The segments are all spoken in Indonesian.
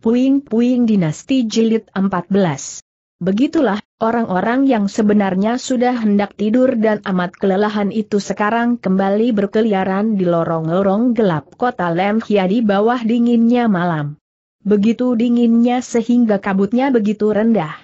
Puing-Puing Dinasti Jilid 14. Begitulah, orang-orang yang sebenarnya sudah hendak tidur dan amat kelelahan itu sekarang kembali berkeliaran di lorong-lorong gelap kota Lemhia di bawah dinginnya malam. Begitu dinginnya sehingga kabutnya begitu rendah.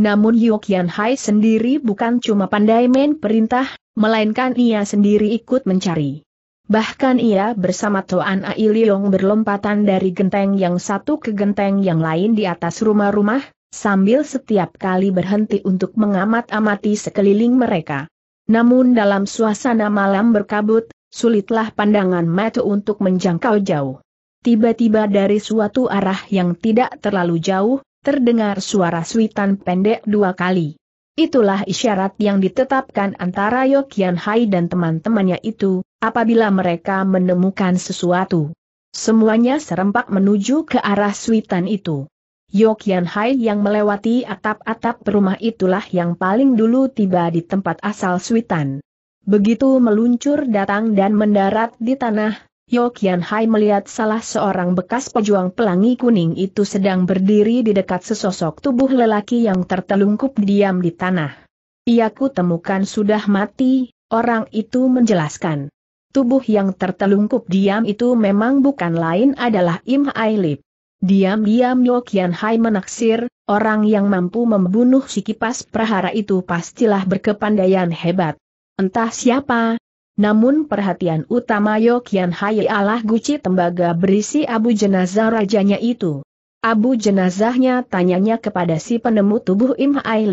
Namun Yokian Hai sendiri bukan cuma pandai main perintah, melainkan ia sendiri ikut mencari. Bahkan ia bersama Tuan Ai Leong berlompatan dari genteng yang satu ke genteng yang lain di atas rumah-rumah, sambil setiap kali berhenti untuk mengamat-amati sekeliling mereka. Namun dalam suasana malam berkabut, sulitlah pandangan mata untuk menjangkau jauh. Tiba-tiba dari suatu arah yang tidak terlalu jauh, terdengar suara suitan pendek dua kali. Itulah isyarat yang ditetapkan antara Yokian Hai dan teman-temannya itu, apabila mereka menemukan sesuatu. Semuanya serempak menuju ke arah suitan itu. Yokian Hai yang melewati atap-atap rumah itulah yang paling dulu tiba di tempat asal suitan. Begitu meluncur datang dan mendarat di tanah, Yokian Hai melihat salah seorang bekas pejuang pelangi kuning itu sedang berdiri di dekat sesosok tubuh lelaki yang tertelungkup diam di tanah. Ia kutemukan temukan sudah mati, orang itu menjelaskan. Tubuh yang tertelungkup diam itu memang bukan lain adalah Im Hai Diam-diam Yo Kian Hai menaksir, orang yang mampu membunuh si kipas prahara itu pastilah berkepandaian hebat. Entah siapa, namun perhatian utama Yo Kian Hai ialah guci tembaga berisi abu jenazah rajanya itu. Abu jenazahnya tanyanya kepada si penemu tubuh Im Hai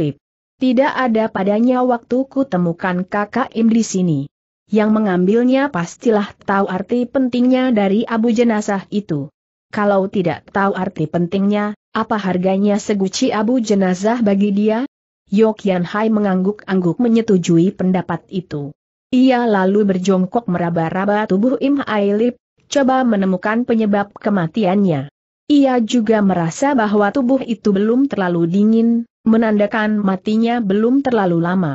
Tidak ada padanya waktu ku temukan kakak Im di sini yang mengambilnya pastilah tahu arti pentingnya dari abu jenazah itu. Kalau tidak tahu arti pentingnya, apa harganya seguci abu jenazah bagi dia? Yokian Hai mengangguk-angguk menyetujui pendapat itu. Ia lalu berjongkok meraba-raba tubuh Im Ailip, coba menemukan penyebab kematiannya. Ia juga merasa bahwa tubuh itu belum terlalu dingin, menandakan matinya belum terlalu lama.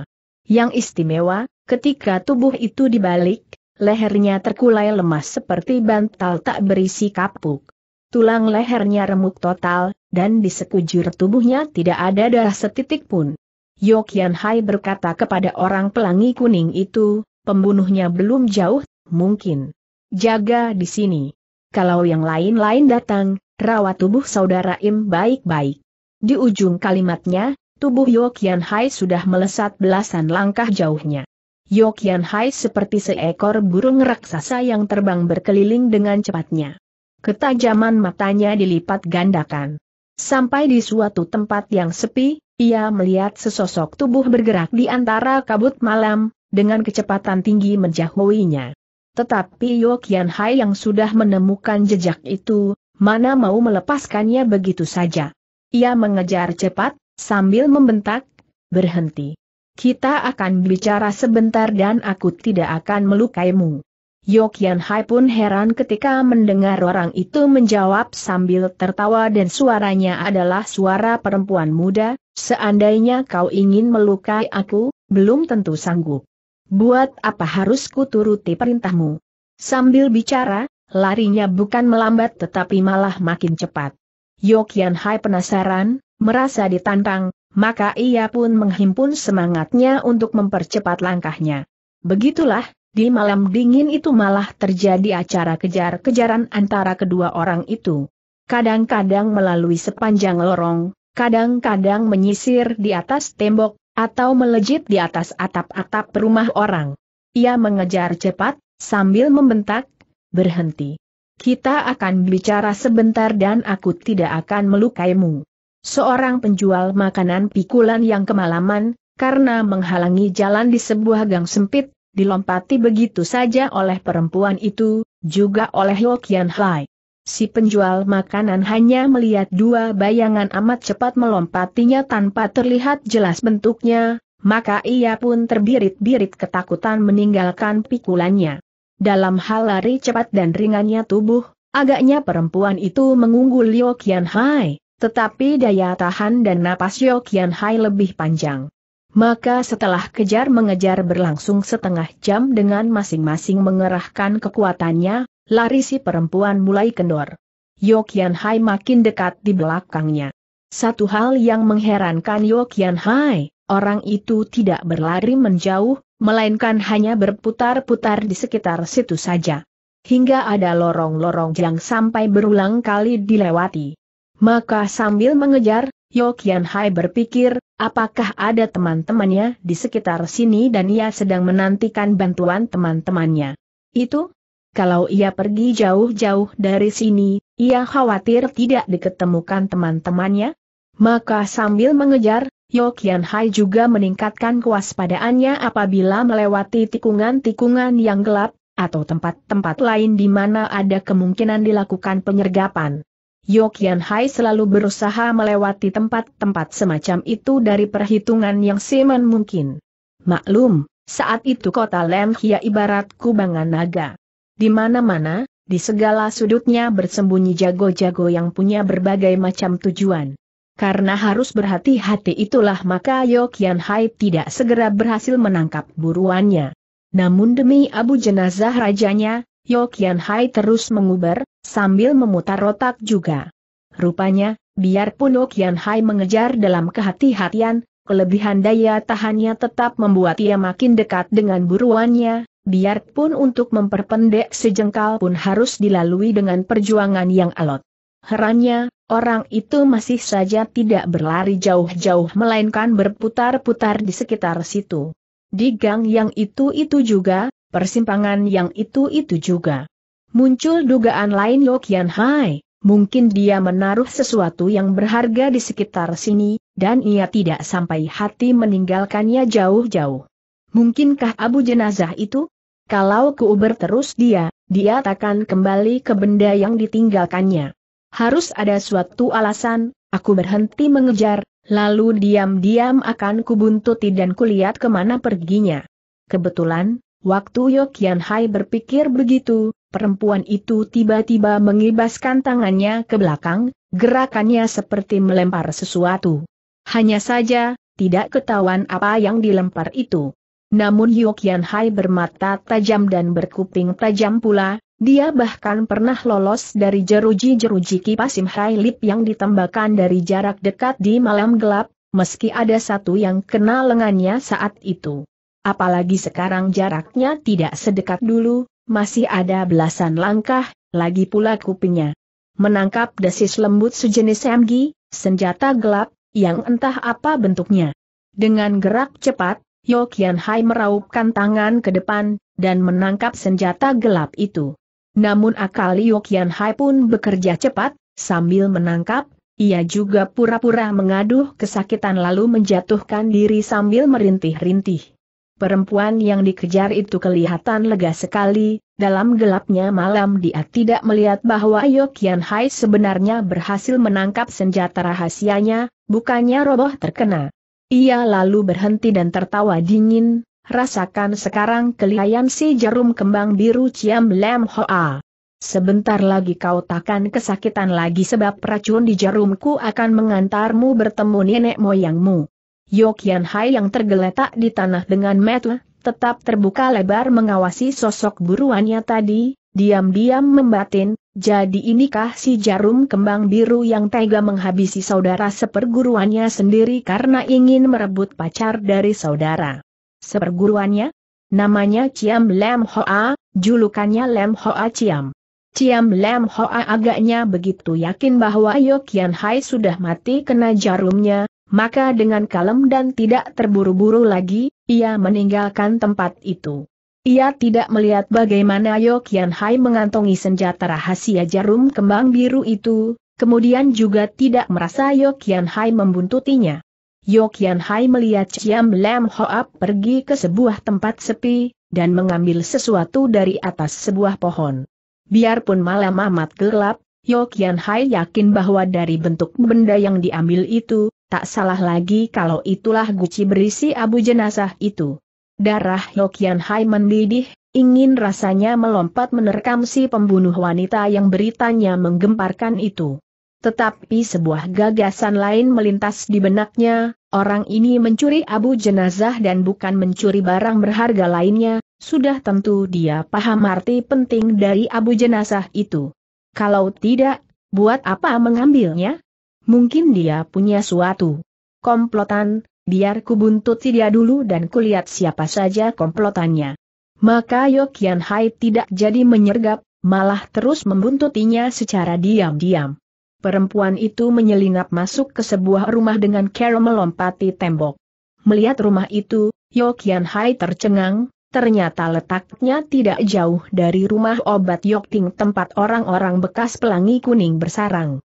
Yang istimewa, Ketika tubuh itu dibalik, lehernya terkulai lemas seperti bantal tak berisi kapuk. Tulang lehernya remuk total, dan di sekujur tubuhnya tidak ada darah setitik pun. Yokyan Hai berkata kepada orang pelangi kuning itu, pembunuhnya belum jauh, mungkin. Jaga di sini. Kalau yang lain-lain datang, rawat tubuh saudara Im baik-baik. Di ujung kalimatnya, tubuh Yokyan Hai sudah melesat belasan langkah jauhnya. Yokian Hai seperti seekor burung raksasa yang terbang berkeliling dengan cepatnya. Ketajaman matanya dilipat gandakan. Sampai di suatu tempat yang sepi, ia melihat sesosok tubuh bergerak di antara kabut malam, dengan kecepatan tinggi menjauhinya. Tetapi Yokian Hai yang sudah menemukan jejak itu, mana mau melepaskannya begitu saja. Ia mengejar cepat, sambil membentak, berhenti. Kita akan bicara sebentar dan aku tidak akan melukaimu. Yokian Hai pun heran ketika mendengar orang itu menjawab sambil tertawa dan suaranya adalah suara perempuan muda, seandainya kau ingin melukai aku, belum tentu sanggup. Buat apa harus kuturuti perintahmu? Sambil bicara, larinya bukan melambat tetapi malah makin cepat. Yokian Hai penasaran, merasa ditantang, maka ia pun menghimpun semangatnya untuk mempercepat langkahnya. Begitulah, di malam dingin itu malah terjadi acara kejar-kejaran antara kedua orang itu. Kadang-kadang melalui sepanjang lorong, kadang-kadang menyisir di atas tembok, atau melejit di atas atap-atap rumah orang. Ia mengejar cepat, sambil membentak, berhenti. Kita akan bicara sebentar dan aku tidak akan melukaimu. Seorang penjual makanan pikulan yang kemalaman, karena menghalangi jalan di sebuah gang sempit, dilompati begitu saja oleh perempuan itu, juga oleh Yokian Hai. Si penjual makanan hanya melihat dua bayangan amat cepat melompatinya tanpa terlihat jelas bentuknya, maka ia pun terbirit-birit ketakutan meninggalkan pikulannya. Dalam hal lari cepat dan ringannya tubuh, agaknya perempuan itu mengunggul Liu Qianhai. Tetapi daya tahan dan napas Yokian Hai lebih panjang. Maka setelah kejar-mengejar berlangsung setengah jam dengan masing-masing mengerahkan kekuatannya, lari si perempuan mulai kendor. Yokian Hai makin dekat di belakangnya. Satu hal yang mengherankan Yokian Hai, orang itu tidak berlari menjauh, melainkan hanya berputar-putar di sekitar situ saja. Hingga ada lorong-lorong yang sampai berulang kali dilewati. Maka sambil mengejar, Yokian Hai berpikir, apakah ada teman-temannya di sekitar sini dan ia sedang menantikan bantuan teman-temannya. Itu? Kalau ia pergi jauh-jauh dari sini, ia khawatir tidak diketemukan teman-temannya? Maka sambil mengejar, Yokian Hai juga meningkatkan kewaspadaannya apabila melewati tikungan-tikungan yang gelap, atau tempat-tempat lain di mana ada kemungkinan dilakukan penyergapan. Yokian Hai selalu berusaha melewati tempat-tempat semacam itu dari perhitungan yang semen mungkin. Maklum, saat itu kota Lemhia ibarat kubangan naga. Di mana-mana, di segala sudutnya bersembunyi jago-jago yang punya berbagai macam tujuan. Karena harus berhati-hati itulah maka Yokian Hai tidak segera berhasil menangkap buruannya. Namun demi abu jenazah rajanya, Yokian Hai terus menguber, sambil memutar otak juga. Rupanya, biarpun Okian Hai mengejar dalam kehati-hatian, kelebihan daya tahannya tetap membuat ia makin dekat dengan buruannya, biarpun untuk memperpendek sejengkal pun harus dilalui dengan perjuangan yang alot. Herannya, orang itu masih saja tidak berlari jauh-jauh melainkan berputar-putar di sekitar situ. Di gang yang itu-itu juga, persimpangan yang itu-itu juga. Muncul dugaan lain Lo Kian Hai, mungkin dia menaruh sesuatu yang berharga di sekitar sini, dan ia tidak sampai hati meninggalkannya jauh-jauh. Mungkinkah abu jenazah itu? Kalau kuuber terus dia, dia takkan kembali ke benda yang ditinggalkannya. Harus ada suatu alasan, aku berhenti mengejar, lalu diam-diam akan kubuntuti dan kulihat kemana perginya. Kebetulan, waktu Yokian Hai berpikir begitu, perempuan itu tiba-tiba mengibaskan tangannya ke belakang, gerakannya seperti melempar sesuatu. Hanya saja, tidak ketahuan apa yang dilempar itu. Namun Yokian Hai bermata tajam dan berkuping tajam pula, dia bahkan pernah lolos dari jeruji-jeruji kipas Hai Lip yang ditembakkan dari jarak dekat di malam gelap, meski ada satu yang kena lengannya saat itu. Apalagi sekarang jaraknya tidak sedekat dulu, masih ada belasan langkah, lagi pula kupingnya. Menangkap desis lembut sejenis MG, senjata gelap, yang entah apa bentuknya. Dengan gerak cepat, Yokian Hai meraupkan tangan ke depan, dan menangkap senjata gelap itu. Namun akal Yokian Hai pun bekerja cepat, sambil menangkap, ia juga pura-pura mengaduh kesakitan lalu menjatuhkan diri sambil merintih-rintih. Perempuan yang dikejar itu kelihatan lega sekali, dalam gelapnya malam dia tidak melihat bahwa Yokian Hai sebenarnya berhasil menangkap senjata rahasianya, bukannya roboh terkena. Ia lalu berhenti dan tertawa dingin, rasakan sekarang kelihayan si jarum kembang biru Ciam Lam Hoa. Sebentar lagi kau takkan kesakitan lagi sebab racun di jarumku akan mengantarmu bertemu nenek moyangmu. Yok Hai yang tergeletak di tanah dengan metu, tetap terbuka lebar mengawasi sosok buruannya tadi, diam-diam membatin, jadi inikah si jarum kembang biru yang tega menghabisi saudara seperguruannya sendiri karena ingin merebut pacar dari saudara. Seperguruannya? Namanya Ciam Lem Hoa, julukannya Lem Hoa Ciam. Ciam Lem Hoa agaknya begitu yakin bahwa Yok Hai sudah mati kena jarumnya, maka dengan kalem dan tidak terburu-buru lagi, ia meninggalkan tempat itu. Ia tidak melihat bagaimana Yokian Hai mengantongi senjata rahasia jarum kembang biru itu, kemudian juga tidak merasa Yokian Hai membuntutinya. Yokian Hai melihat Ciam Lam Hoap pergi ke sebuah tempat sepi, dan mengambil sesuatu dari atas sebuah pohon. Biarpun malam amat gelap, Yokian Hai yakin bahwa dari bentuk benda yang diambil itu, Tak salah lagi kalau itulah guci berisi abu jenazah itu. Darah Hokian Hai mendidih, ingin rasanya melompat menerkam si pembunuh wanita yang beritanya menggemparkan itu. Tetapi sebuah gagasan lain melintas di benaknya, orang ini mencuri abu jenazah dan bukan mencuri barang berharga lainnya, sudah tentu dia paham arti penting dari abu jenazah itu. Kalau tidak, buat apa mengambilnya? Mungkin dia punya suatu komplotan, biar ku buntut si dia dulu dan kulihat siapa saja komplotannya. Maka Yokian Hai tidak jadi menyergap, malah terus membuntutinya secara diam-diam. Perempuan itu menyelinap masuk ke sebuah rumah dengan cara melompati tembok. Melihat rumah itu, Yokian Hai tercengang, ternyata letaknya tidak jauh dari rumah obat Yokting tempat orang-orang bekas pelangi kuning bersarang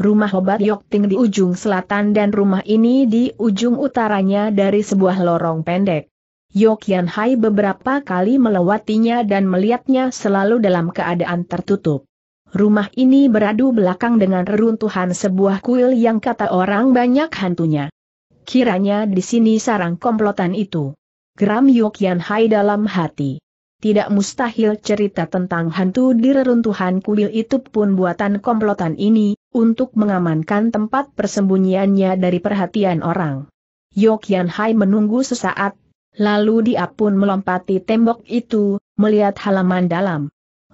rumah obat Yokting di ujung selatan dan rumah ini di ujung utaranya dari sebuah lorong pendek. Yokyan Hai beberapa kali melewatinya dan melihatnya selalu dalam keadaan tertutup. Rumah ini beradu belakang dengan reruntuhan sebuah kuil yang kata orang banyak hantunya. Kiranya di sini sarang komplotan itu. Geram Yokyan Hai dalam hati. Tidak mustahil cerita tentang hantu di reruntuhan kuil itu pun buatan komplotan ini, untuk mengamankan tempat persembunyiannya dari perhatian orang. Yokian Hai menunggu sesaat, lalu dia pun melompati tembok itu, melihat halaman dalam.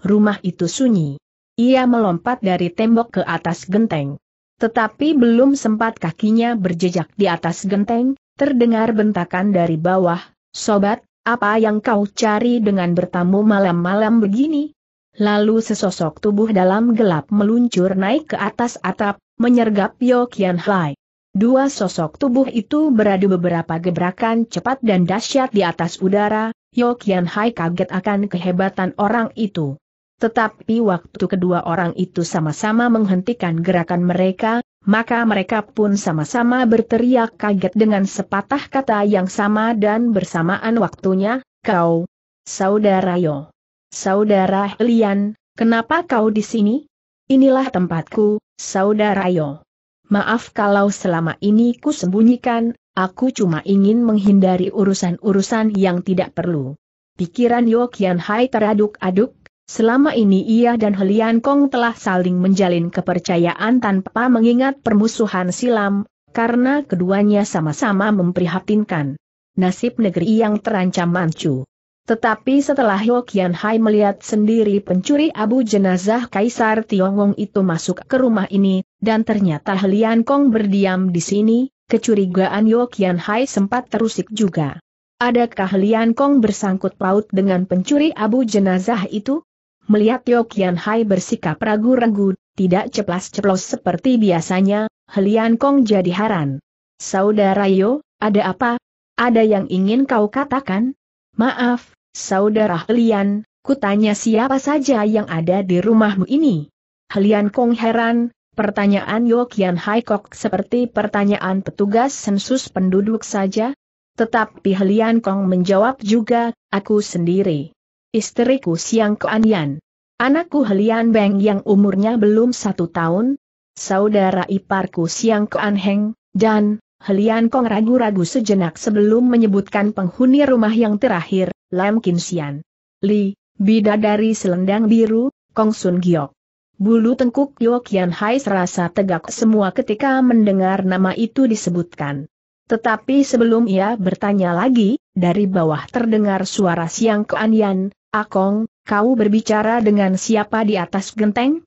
Rumah itu sunyi. Ia melompat dari tembok ke atas genteng. Tetapi belum sempat kakinya berjejak di atas genteng, terdengar bentakan dari bawah, Sobat, apa yang kau cari dengan bertamu malam-malam begini? Lalu sesosok tubuh dalam gelap meluncur naik ke atas atap, menyergap Yo Kian Hai. Dua sosok tubuh itu beradu beberapa gebrakan cepat dan dahsyat di atas udara, Yo Kian Hai kaget akan kehebatan orang itu. Tetapi waktu kedua orang itu sama-sama menghentikan gerakan mereka, maka mereka pun sama-sama berteriak kaget dengan sepatah kata yang sama dan bersamaan waktunya, kau, saudara Yo. Saudara Lian, kenapa kau di sini? Inilah tempatku, Saudara Yo. Maaf kalau selama ini ku sembunyikan, aku cuma ingin menghindari urusan-urusan yang tidak perlu. Pikiran Yo Kian Hai teraduk-aduk, Selama ini ia dan Helian Kong telah saling menjalin kepercayaan tanpa mengingat permusuhan silam, karena keduanya sama-sama memprihatinkan nasib negeri yang terancam mancu. Tetapi setelah Ho Kian Hai melihat sendiri pencuri abu jenazah Kaisar Tiongong itu masuk ke rumah ini, dan ternyata Helian Kong berdiam di sini, kecurigaan Ho Kian Hai sempat terusik juga. Adakah Helian Kong bersangkut paut dengan pencuri abu jenazah itu? Melihat Ho Kian Hai bersikap ragu-ragu, tidak ceplas-ceplos seperti biasanya, Helian Kong jadi heran. Saudara Yo, ada apa? Ada yang ingin kau katakan? Maaf, Saudara Helian, kutanya siapa saja yang ada di rumahmu ini? Helian Kong heran, pertanyaan Yokian Haikok seperti pertanyaan petugas sensus penduduk saja? Tetapi Helian Kong menjawab juga, aku sendiri. Istriku Siang Yan. Anakku Helian Beng yang umurnya belum satu tahun, saudara iparku Siang Heng, dan Helian Kong ragu-ragu sejenak sebelum menyebutkan penghuni rumah yang terakhir, Lam Kinsian. Li, bidadari selendang biru, Kong Sun Giok. Bulu tengkuk Yo Kian Hai serasa tegak semua ketika mendengar nama itu disebutkan. Tetapi sebelum ia bertanya lagi, dari bawah terdengar suara siang keanian, Akong, kau berbicara dengan siapa di atas genteng?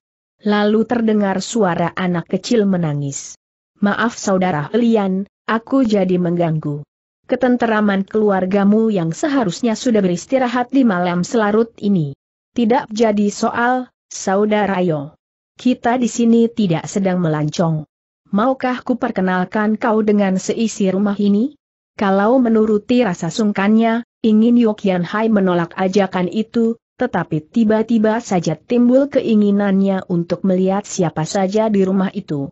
Lalu terdengar suara anak kecil menangis. Maaf saudara Lian, aku jadi mengganggu ketenteraman keluargamu yang seharusnya sudah beristirahat di malam selarut ini. Tidak jadi soal, Saudara Yo. Kita di sini tidak sedang melancong. Maukah ku perkenalkan kau dengan seisi rumah ini? Kalau menuruti rasa sungkannya, ingin Yokian Hai menolak ajakan itu, tetapi tiba-tiba saja timbul keinginannya untuk melihat siapa saja di rumah itu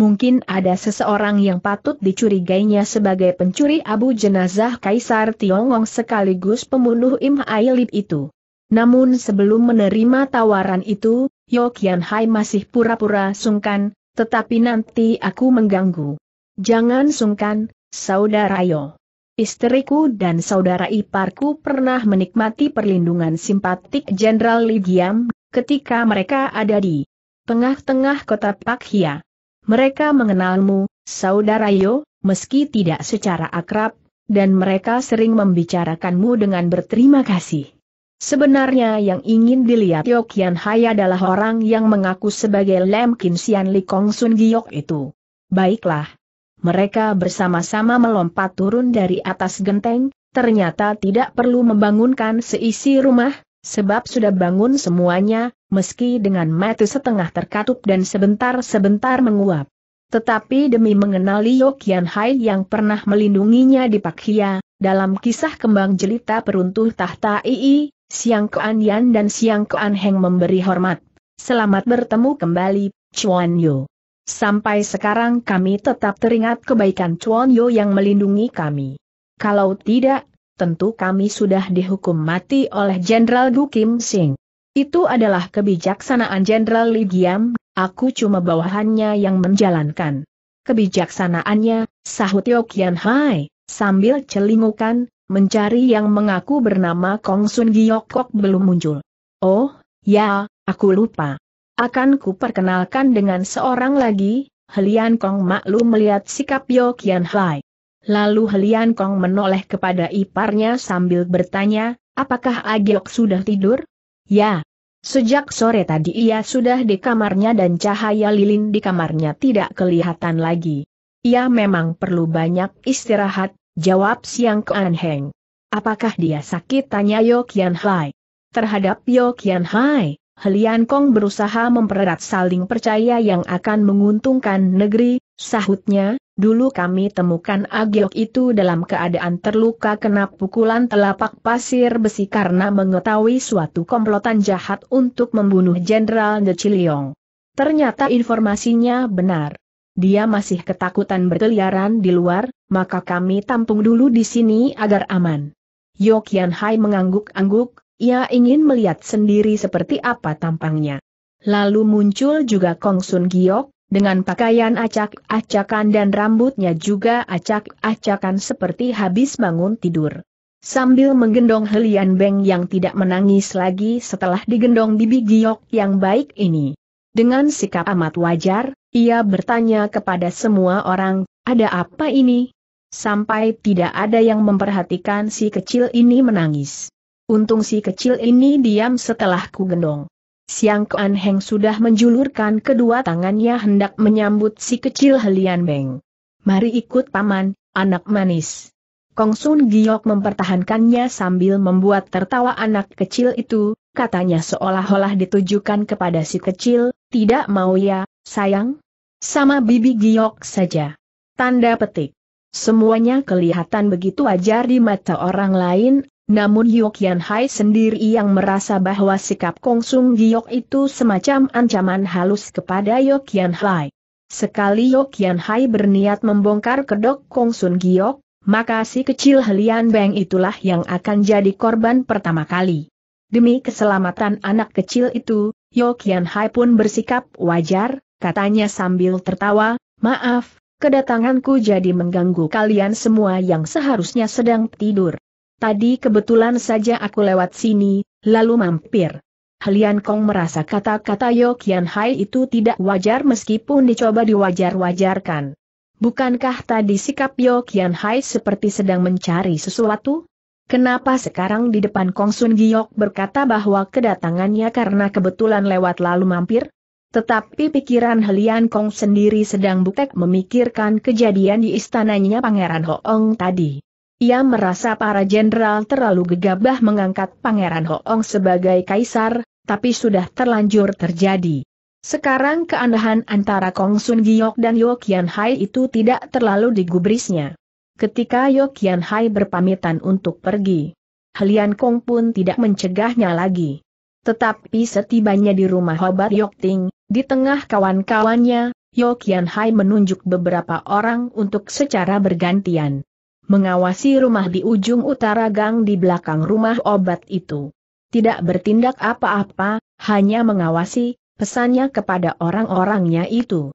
mungkin ada seseorang yang patut dicurigainya sebagai pencuri abu jenazah Kaisar Tiongong sekaligus pembunuh Im Ailip itu. Namun sebelum menerima tawaran itu, Yo Kian Hai masih pura-pura sungkan, tetapi nanti aku mengganggu. Jangan sungkan, saudara Yo. Istriku dan saudara iparku pernah menikmati perlindungan simpatik Jenderal Ligiam ketika mereka ada di tengah-tengah kota Pakhia. Mereka mengenalmu, saudara Yo, meski tidak secara akrab, dan mereka sering membicarakanmu dengan berterima kasih. Sebenarnya yang ingin dilihat Yo Kian Hai adalah orang yang mengaku sebagai Lem Kin Sian Li Kong Sun Giok itu. Baiklah. Mereka bersama-sama melompat turun dari atas genteng, ternyata tidak perlu membangunkan seisi rumah, sebab sudah bangun semuanya, meski dengan mata setengah terkatup dan sebentar-sebentar menguap. Tetapi demi mengenali Liu Hai yang pernah melindunginya di Hia, dalam kisah kembang jelita peruntuh tahta II, Siang Kuan Yan dan Siang Kuan Heng memberi hormat. Selamat bertemu kembali, Chuan Yu. Sampai sekarang kami tetap teringat kebaikan Chuan Yu yang melindungi kami. Kalau tidak, tentu kami sudah dihukum mati oleh Jenderal Gu Kim Sing. Itu adalah kebijaksanaan Jenderal Li Giam, aku cuma bawahannya yang menjalankan. Kebijaksanaannya, sahut Yo Kian Hai, sambil celingukan, mencari yang mengaku bernama Kong Sun Kok belum muncul. Oh, ya, aku lupa. Akan kuperkenalkan dengan seorang lagi, Helian Kong maklum melihat sikap Yo Kian Hai. Lalu Helian Kong menoleh kepada iparnya sambil bertanya, apakah Agiok sudah tidur? Ya. Sejak sore tadi ia sudah di kamarnya dan cahaya lilin di kamarnya tidak kelihatan lagi. Ia memang perlu banyak istirahat, jawab Siang Kuan Heng. Apakah dia sakit tanya Yo Kian Hai. Terhadap Yo Kian Hai, Helian Kong berusaha mempererat saling percaya yang akan menguntungkan negeri, sahutnya, Dulu kami temukan Agiok itu dalam keadaan terluka kena pukulan telapak pasir besi karena mengetahui suatu komplotan jahat untuk membunuh Jenderal De Chiliong. Ternyata informasinya benar. Dia masih ketakutan berkeliaran di luar, maka kami tampung dulu di sini agar aman. Yokian Hai mengangguk-angguk, ia ingin melihat sendiri seperti apa tampangnya. Lalu muncul juga Kong Sun Giok, dengan pakaian acak-acakan dan rambutnya juga acak-acakan seperti habis bangun tidur. Sambil menggendong Helian Beng yang tidak menangis lagi setelah digendong Bibi Giok yang baik ini. Dengan sikap amat wajar, ia bertanya kepada semua orang, ada apa ini? Sampai tidak ada yang memperhatikan si kecil ini menangis. Untung si kecil ini diam setelah ku gendong. Siang Kuan Heng sudah menjulurkan kedua tangannya hendak menyambut si kecil Helian Beng. Mari ikut paman, anak manis. Kong Sun Giok mempertahankannya sambil membuat tertawa anak kecil itu, katanya seolah-olah ditujukan kepada si kecil, tidak mau ya, sayang? Sama bibi Giok saja. Tanda petik. Semuanya kelihatan begitu wajar di mata orang lain, namun Kian Hai sendiri yang merasa bahwa sikap Kong Sung Giok itu semacam ancaman halus kepada Kian Hai. Sekali Kian Hai berniat membongkar kedok Kong Sun Giok, maka si kecil Helian Beng itulah yang akan jadi korban pertama kali. Demi keselamatan anak kecil itu, Kian Hai pun bersikap wajar, katanya sambil tertawa, maaf, kedatanganku jadi mengganggu kalian semua yang seharusnya sedang tidur. Tadi kebetulan saja aku lewat sini, lalu mampir. Helian Kong merasa kata-kata Yo Kian Hai itu tidak wajar meskipun dicoba diwajar-wajarkan. Bukankah tadi sikap Yo Kian Hai seperti sedang mencari sesuatu? Kenapa sekarang di depan Kong Sun Giok berkata bahwa kedatangannya karena kebetulan lewat lalu mampir? Tetapi pikiran Helian Kong sendiri sedang butek memikirkan kejadian di istananya Pangeran Hoong tadi. Ia merasa para jenderal terlalu gegabah mengangkat Pangeran Hoong sebagai kaisar, tapi sudah terlanjur terjadi. Sekarang keanehan antara Kong Sun Giok dan Yeo Kian Hai itu tidak terlalu digubrisnya. Ketika Yeo Kian Hai berpamitan untuk pergi, Helian Kong pun tidak mencegahnya lagi. Tetapi setibanya di rumah Hobat Yeo Ting, di tengah kawan-kawannya, Yeo Kian Hai menunjuk beberapa orang untuk secara bergantian mengawasi rumah di ujung utara gang di belakang rumah obat itu. Tidak bertindak apa-apa, hanya mengawasi, pesannya kepada orang-orangnya itu.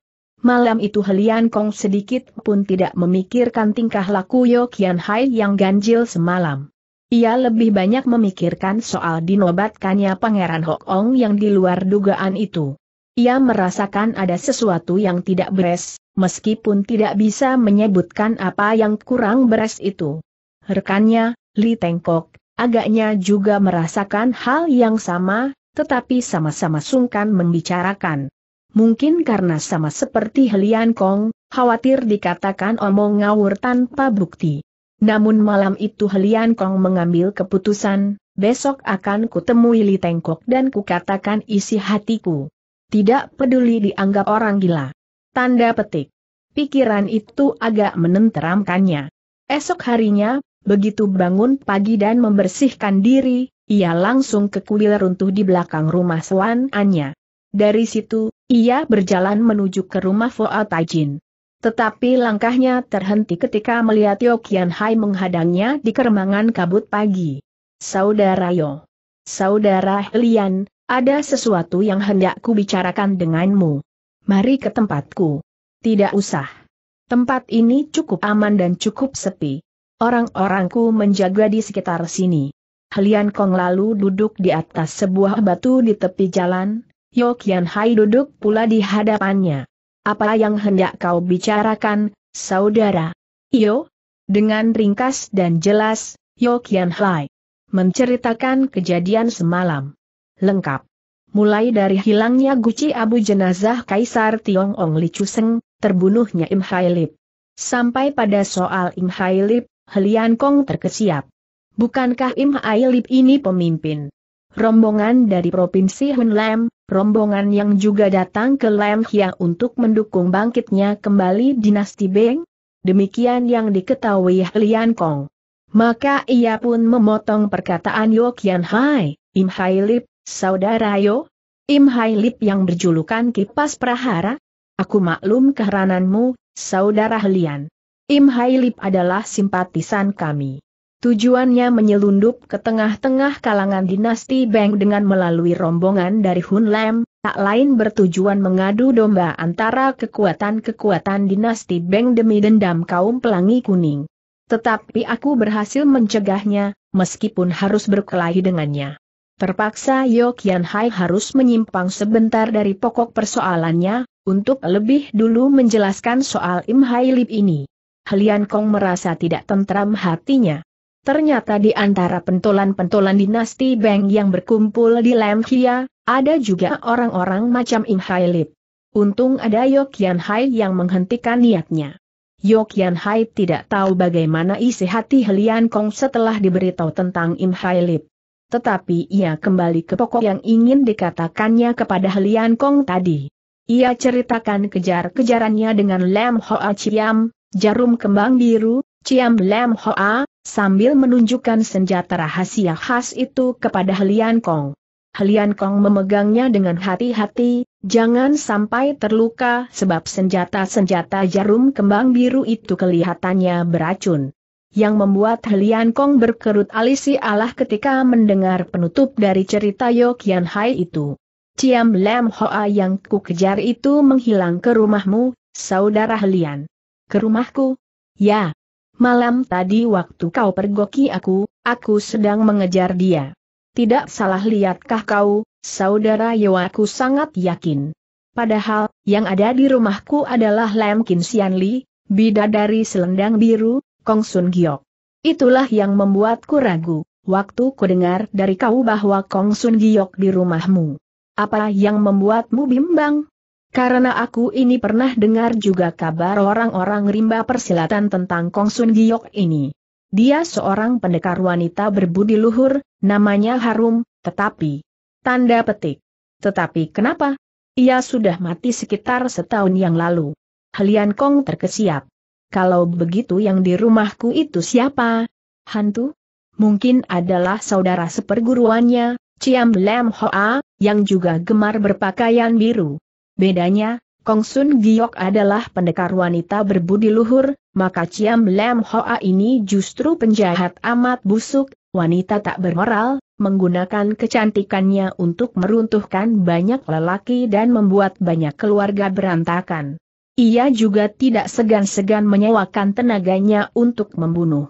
Malam itu Helian Kong sedikit pun tidak memikirkan tingkah laku Yo Kian Hai yang ganjil semalam. Ia lebih banyak memikirkan soal dinobatkannya Pangeran Hok Ong yang di luar dugaan itu. Ia merasakan ada sesuatu yang tidak beres, meskipun tidak bisa menyebutkan apa yang kurang beres itu. Rekannya, Li Tengkok, agaknya juga merasakan hal yang sama, tetapi sama-sama sungkan membicarakan. Mungkin karena sama seperti Helian Kong, khawatir dikatakan omong ngawur tanpa bukti. Namun malam itu Helian Kong mengambil keputusan, besok akan kutemui Li Tengkok dan kukatakan isi hatiku. Tidak peduli dianggap orang gila. Tanda petik. Pikiran itu agak menenteramkannya. Esok harinya, begitu bangun pagi dan membersihkan diri, ia langsung ke kuil runtuh di belakang rumah Swan Anya. Dari situ, ia berjalan menuju ke rumah Foa Tajin. Tetapi langkahnya terhenti ketika melihat Yo Kian Hai menghadangnya di keremangan kabut pagi. Saudara Yo. Saudara Helian, ada sesuatu yang hendak ku bicarakan denganmu. Mari ke tempatku. Tidak usah. Tempat ini cukup aman dan cukup sepi. Orang-orangku menjaga di sekitar sini. Helian Kong lalu duduk di atas sebuah batu di tepi jalan, Yokian Hai duduk pula di hadapannya. Apa yang hendak kau bicarakan, saudara? Iyo? Dengan ringkas dan jelas, Yokian Hai menceritakan kejadian semalam lengkap. Mulai dari hilangnya guci abu jenazah Kaisar Tiong Tiongong Li Chuseng, terbunuhnya Im Hai Lip. Sampai pada soal Im Hai Lip, Helian Kong terkesiap. Bukankah Im Hai Lip ini pemimpin? Rombongan dari Provinsi Lam, rombongan yang juga datang ke Lam Hia untuk mendukung bangkitnya kembali dinasti Beng? Demikian yang diketahui Helian Kong. Maka ia pun memotong perkataan Yoke Yan Hai, Im Hai Lip, Saudara Yo, Im Hai Lip yang berjulukan kipas prahara? Aku maklum keherananmu, Saudara Helian. Im Hai Lip adalah simpatisan kami. Tujuannya menyelundup ke tengah-tengah kalangan dinasti Beng dengan melalui rombongan dari Hun Lam, tak lain bertujuan mengadu domba antara kekuatan-kekuatan dinasti Beng demi dendam kaum pelangi kuning. Tetapi aku berhasil mencegahnya, meskipun harus berkelahi dengannya. Terpaksa Yokian Hai harus menyimpang sebentar dari pokok persoalannya, untuk lebih dulu menjelaskan soal Im Hai Lip ini. Helian Kong merasa tidak tentram hatinya. Ternyata di antara pentolan-pentolan dinasti Beng yang berkumpul di Lam Hia, ada juga orang-orang macam Im Hai Lip. Untung ada Yokian Hai yang menghentikan niatnya. Yokian Hai tidak tahu bagaimana isi hati Helian Kong setelah diberitahu tentang Im Hai Lip tetapi ia kembali ke pokok yang ingin dikatakannya kepada Helian Kong tadi. Ia ceritakan kejar-kejarannya dengan Lam Hoa Ciam, jarum kembang biru, Ciam Lam Hoa, sambil menunjukkan senjata rahasia khas itu kepada Helian Kong. Helian Kong memegangnya dengan hati-hati, jangan sampai terluka sebab senjata-senjata jarum kembang biru itu kelihatannya beracun yang membuat Helian Kong berkerut alisi Allah ketika mendengar penutup dari cerita Yokian Hai itu. Ciam Lam Hoa yang ku kejar itu menghilang ke rumahmu, saudara Helian. Ke rumahku? Ya. Malam tadi waktu kau pergoki aku, aku sedang mengejar dia. Tidak salah lihatkah kau, saudara Yoaku sangat yakin. Padahal, yang ada di rumahku adalah Lam Kin Sian Li, bidadari selendang biru, Kong Sun Giok. Itulah yang membuatku ragu, waktu ku dengar dari kau bahwa Kong Sun Giok di rumahmu. Apa yang membuatmu bimbang? Karena aku ini pernah dengar juga kabar orang-orang rimba persilatan tentang Kong Sun Giok ini. Dia seorang pendekar wanita berbudi luhur, namanya Harum, tetapi... Tanda petik. Tetapi kenapa? Ia sudah mati sekitar setahun yang lalu. Helian Kong terkesiap. Kalau begitu yang di rumahku itu siapa? Hantu? Mungkin adalah saudara seperguruannya, Ciam Lam Hoa, yang juga gemar berpakaian biru. Bedanya, Kong Sun Giok adalah pendekar wanita berbudi luhur, maka Ciam Lam Hoa ini justru penjahat amat busuk, wanita tak bermoral, menggunakan kecantikannya untuk meruntuhkan banyak lelaki dan membuat banyak keluarga berantakan. Ia juga tidak segan-segan menyewakan tenaganya untuk membunuh.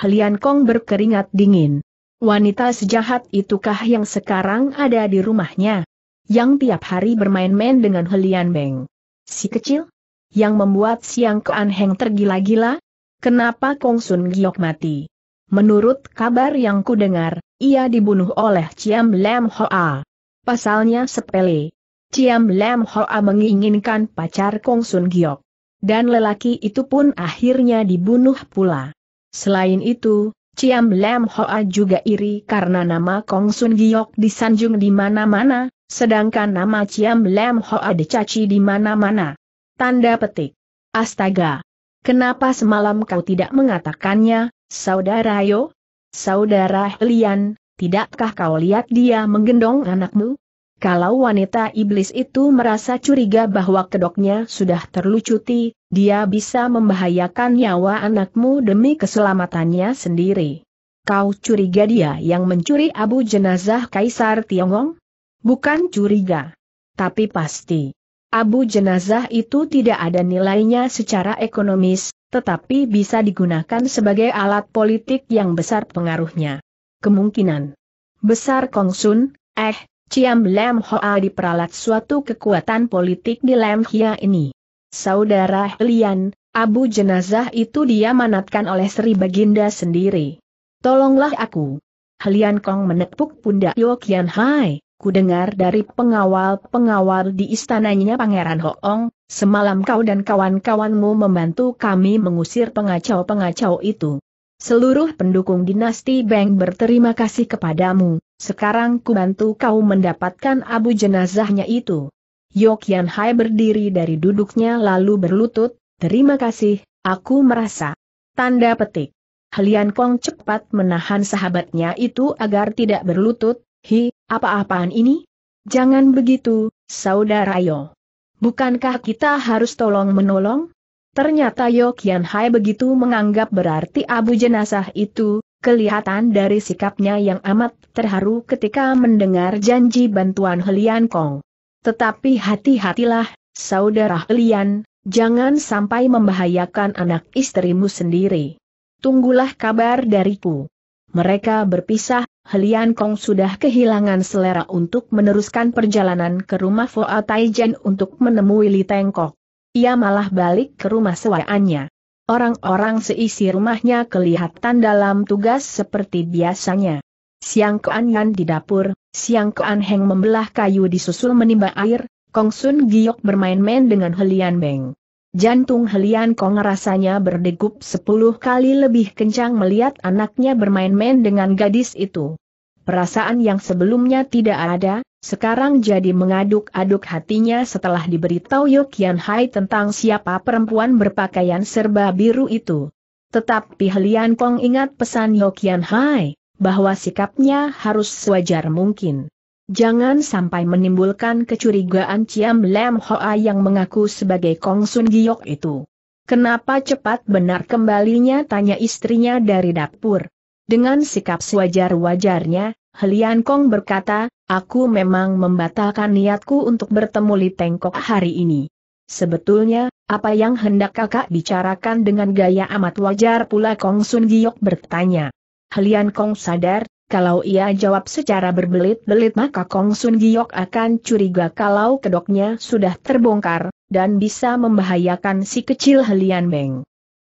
Helian Kong berkeringat dingin. Wanita sejahat itukah yang sekarang ada di rumahnya? Yang tiap hari bermain-main dengan Helian Beng. Si kecil? Yang membuat Siang Kean Heng tergila-gila? Kenapa Kong Sun Giok mati? Menurut kabar yang kudengar, ia dibunuh oleh Ciam Lam Hoa. Pasalnya sepele, Ciam Lam Hoa menginginkan pacar Kong Sun Giok. Dan lelaki itu pun akhirnya dibunuh pula. Selain itu, Ciam Lam Hoa juga iri karena nama Kong Sun Giok disanjung di mana-mana, sedangkan nama Ciam Lam Hoa dicaci di mana-mana. Tanda petik. Astaga! Kenapa semalam kau tidak mengatakannya, saudara Yo? Saudara Lian, tidakkah kau lihat dia menggendong anakmu? Kalau wanita iblis itu merasa curiga bahwa kedoknya sudah terlucuti, dia bisa membahayakan nyawa anakmu demi keselamatannya sendiri. Kau curiga dia yang mencuri abu jenazah Kaisar Tiongong? Bukan curiga. Tapi pasti. Abu jenazah itu tidak ada nilainya secara ekonomis, tetapi bisa digunakan sebagai alat politik yang besar pengaruhnya. Kemungkinan besar Kongsun, eh, Ciam Lam Hoa diperalat suatu kekuatan politik di Lam Hia ini. Saudara Helian, abu jenazah itu dia manatkan oleh Sri Baginda sendiri. Tolonglah aku. Helian Kong menepuk pundak Yo Kian Hai, ku dengar dari pengawal-pengawal di istananya Pangeran Hoong, semalam kau dan kawan-kawanmu membantu kami mengusir pengacau-pengacau itu. Seluruh pendukung dinasti Beng berterima kasih kepadamu, sekarang ku bantu kau mendapatkan abu jenazahnya itu. Yok Yan Hai berdiri dari duduknya lalu berlutut, terima kasih, aku merasa. Tanda petik. Helian Kong cepat menahan sahabatnya itu agar tidak berlutut, hi, apa-apaan ini? Jangan begitu, Saudara Yo. Bukankah kita harus tolong menolong? Ternyata Yokean Hai begitu menganggap berarti abu jenazah itu, kelihatan dari sikapnya yang amat terharu ketika mendengar janji bantuan Helian Kong. Tetapi hati-hatilah, saudara Helian, jangan sampai membahayakan anak istrimu sendiri. Tunggulah kabar dariku. Mereka berpisah, Helian Kong sudah kehilangan selera untuk meneruskan perjalanan ke rumah Foa Taijen untuk menemui Li Tengkok ia malah balik ke rumah sewaannya. Orang-orang seisi rumahnya kelihatan dalam tugas seperti biasanya. Siang Kean Yan di dapur, Siang Kean Heng membelah kayu disusul menimba air, Kong Sun Giok bermain-main dengan Helian Beng. Jantung Helian Kong rasanya berdegup sepuluh kali lebih kencang melihat anaknya bermain-main dengan gadis itu. Perasaan yang sebelumnya tidak ada, sekarang jadi mengaduk-aduk hatinya setelah diberitahu Yokian Hai tentang siapa perempuan berpakaian serba biru itu. Tetapi Helian Kong ingat pesan Yokian Hai, bahwa sikapnya harus sewajar mungkin. Jangan sampai menimbulkan kecurigaan Ciam Lem Hoa yang mengaku sebagai Kong Sun Giok itu. Kenapa cepat benar kembalinya tanya istrinya dari dapur. Dengan sikap sewajar-wajarnya, Helian Kong berkata, aku memang membatalkan niatku untuk bertemu Li Tengkok hari ini. Sebetulnya, apa yang hendak kakak bicarakan dengan gaya amat wajar pula Kong Sun Giok bertanya. Helian Kong sadar, kalau ia jawab secara berbelit-belit maka Kong Sun Giok akan curiga kalau kedoknya sudah terbongkar, dan bisa membahayakan si kecil Helian Beng.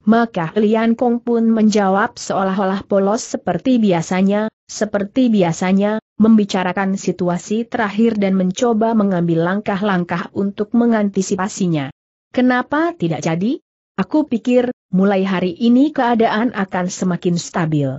Maka Lian Kong pun menjawab seolah-olah polos seperti biasanya, seperti biasanya, membicarakan situasi terakhir dan mencoba mengambil langkah-langkah untuk mengantisipasinya. Kenapa tidak jadi? Aku pikir, mulai hari ini keadaan akan semakin stabil.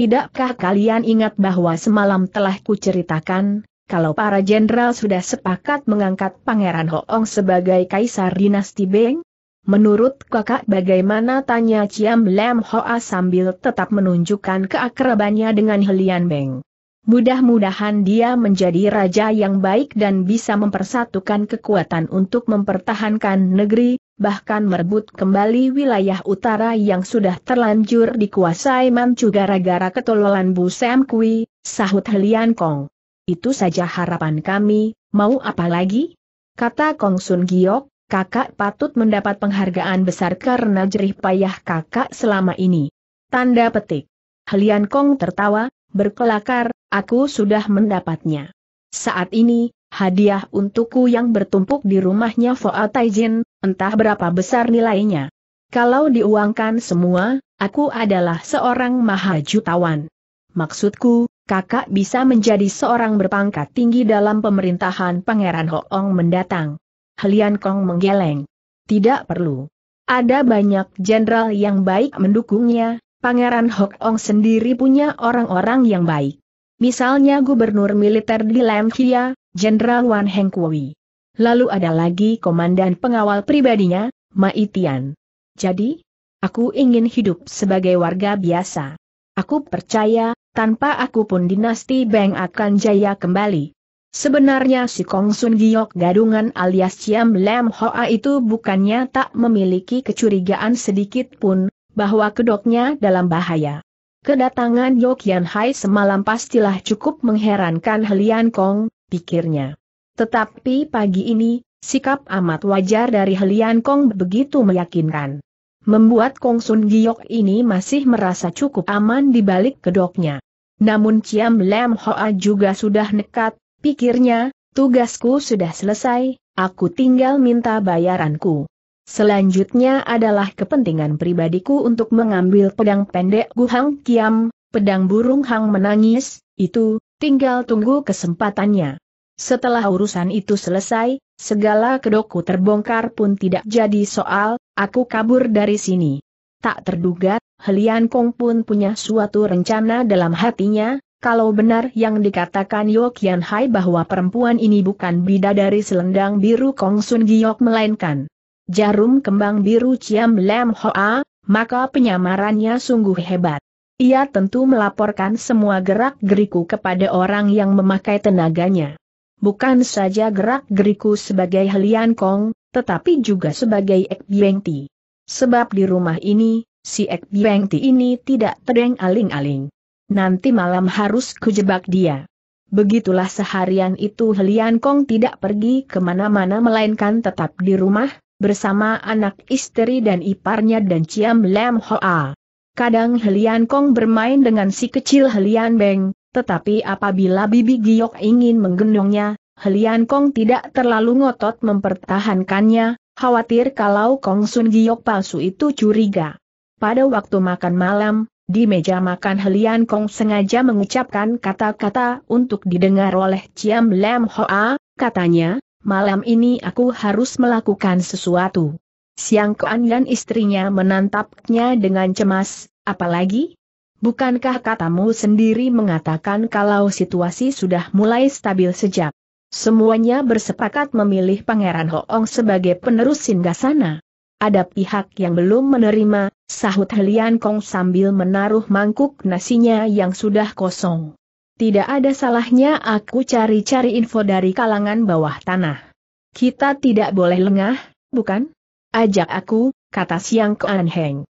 Tidakkah kalian ingat bahwa semalam telah kuceritakan, kalau para jenderal sudah sepakat mengangkat Pangeran Hoong sebagai kaisar dinasti Beng? Menurut kakak bagaimana tanya Ciam Lam Hoa sambil tetap menunjukkan keakrabannya dengan Helian Beng. Mudah-mudahan dia menjadi raja yang baik dan bisa mempersatukan kekuatan untuk mempertahankan negeri, bahkan merebut kembali wilayah utara yang sudah terlanjur dikuasai Manchu gara-gara ketololan Bu Sam Kui, sahut Helian Kong. Itu saja harapan kami, mau apa lagi? Kata Kong Sun Giok, kakak patut mendapat penghargaan besar karena jerih payah kakak selama ini. Tanda petik. Helian Kong tertawa, berkelakar, aku sudah mendapatnya. Saat ini, hadiah untukku yang bertumpuk di rumahnya Foa Taijin, entah berapa besar nilainya. Kalau diuangkan semua, aku adalah seorang maha jutawan. Maksudku, kakak bisa menjadi seorang berpangkat tinggi dalam pemerintahan Pangeran Hoong mendatang. Helian Kong menggeleng. Tidak perlu. Ada banyak jenderal yang baik mendukungnya, Pangeran Hok Ong sendiri punya orang-orang yang baik. Misalnya gubernur militer di Lam Kia, Jenderal Wan Heng Kui. Lalu ada lagi komandan pengawal pribadinya, Ma Itian. Jadi, aku ingin hidup sebagai warga biasa. Aku percaya, tanpa aku pun dinasti Beng akan jaya kembali. Sebenarnya si Kong Sun Giok gadungan alias Ciam Lam Hoa itu bukannya tak memiliki kecurigaan sedikit pun, bahwa kedoknya dalam bahaya. Kedatangan Yan Hai semalam pastilah cukup mengherankan Helian Kong, pikirnya. Tetapi pagi ini, sikap amat wajar dari Helian Kong begitu meyakinkan. Membuat Kong Sun Giok ini masih merasa cukup aman di balik kedoknya. Namun Ciam Lam Hoa juga sudah nekat, Pikirnya, tugasku sudah selesai, aku tinggal minta bayaranku. Selanjutnya adalah kepentingan pribadiku untuk mengambil pedang pendek Guhang Kiam, pedang burung Hang menangis, itu, tinggal tunggu kesempatannya. Setelah urusan itu selesai, segala kedokku terbongkar pun tidak jadi soal, aku kabur dari sini. Tak terduga, Helian Kong pun punya suatu rencana dalam hatinya, kalau benar yang dikatakan Yo Kian Hai bahwa perempuan ini bukan bidadari selendang biru Kong Sun Giok melainkan jarum kembang biru Ciam Lam Hoa, maka penyamarannya sungguh hebat. Ia tentu melaporkan semua gerak-geriku kepada orang yang memakai tenaganya. Bukan saja gerak-geriku sebagai Helian Kong, tetapi juga sebagai Ek Bieng Ti. Sebab di rumah ini, si Ek Bieng Ti ini tidak tereng aling-aling. Nanti malam harus kujebak dia. Begitulah seharian itu Helian Kong tidak pergi kemana-mana melainkan tetap di rumah, bersama anak istri dan iparnya dan Ciam Lam Hoa. Kadang Helian Kong bermain dengan si kecil Helian Beng, tetapi apabila Bibi Giok ingin menggendongnya, Helian Kong tidak terlalu ngotot mempertahankannya, khawatir kalau Kong Sun Giok palsu itu curiga. Pada waktu makan malam, di meja makan Helian Kong sengaja mengucapkan kata-kata untuk didengar oleh Ciam Lam Hoa, katanya, malam ini aku harus melakukan sesuatu. Siang Kuan dan istrinya menantapnya dengan cemas, apalagi? Bukankah katamu sendiri mengatakan kalau situasi sudah mulai stabil sejak? Semuanya bersepakat memilih Pangeran Hoong sebagai penerus singgasana. Ada pihak yang belum menerima, sahut Helian Kong sambil menaruh mangkuk nasinya yang sudah kosong. Tidak ada salahnya aku cari-cari info dari kalangan bawah tanah. Kita tidak boleh lengah, bukan? Ajak aku, kata Siang Kuan Heng.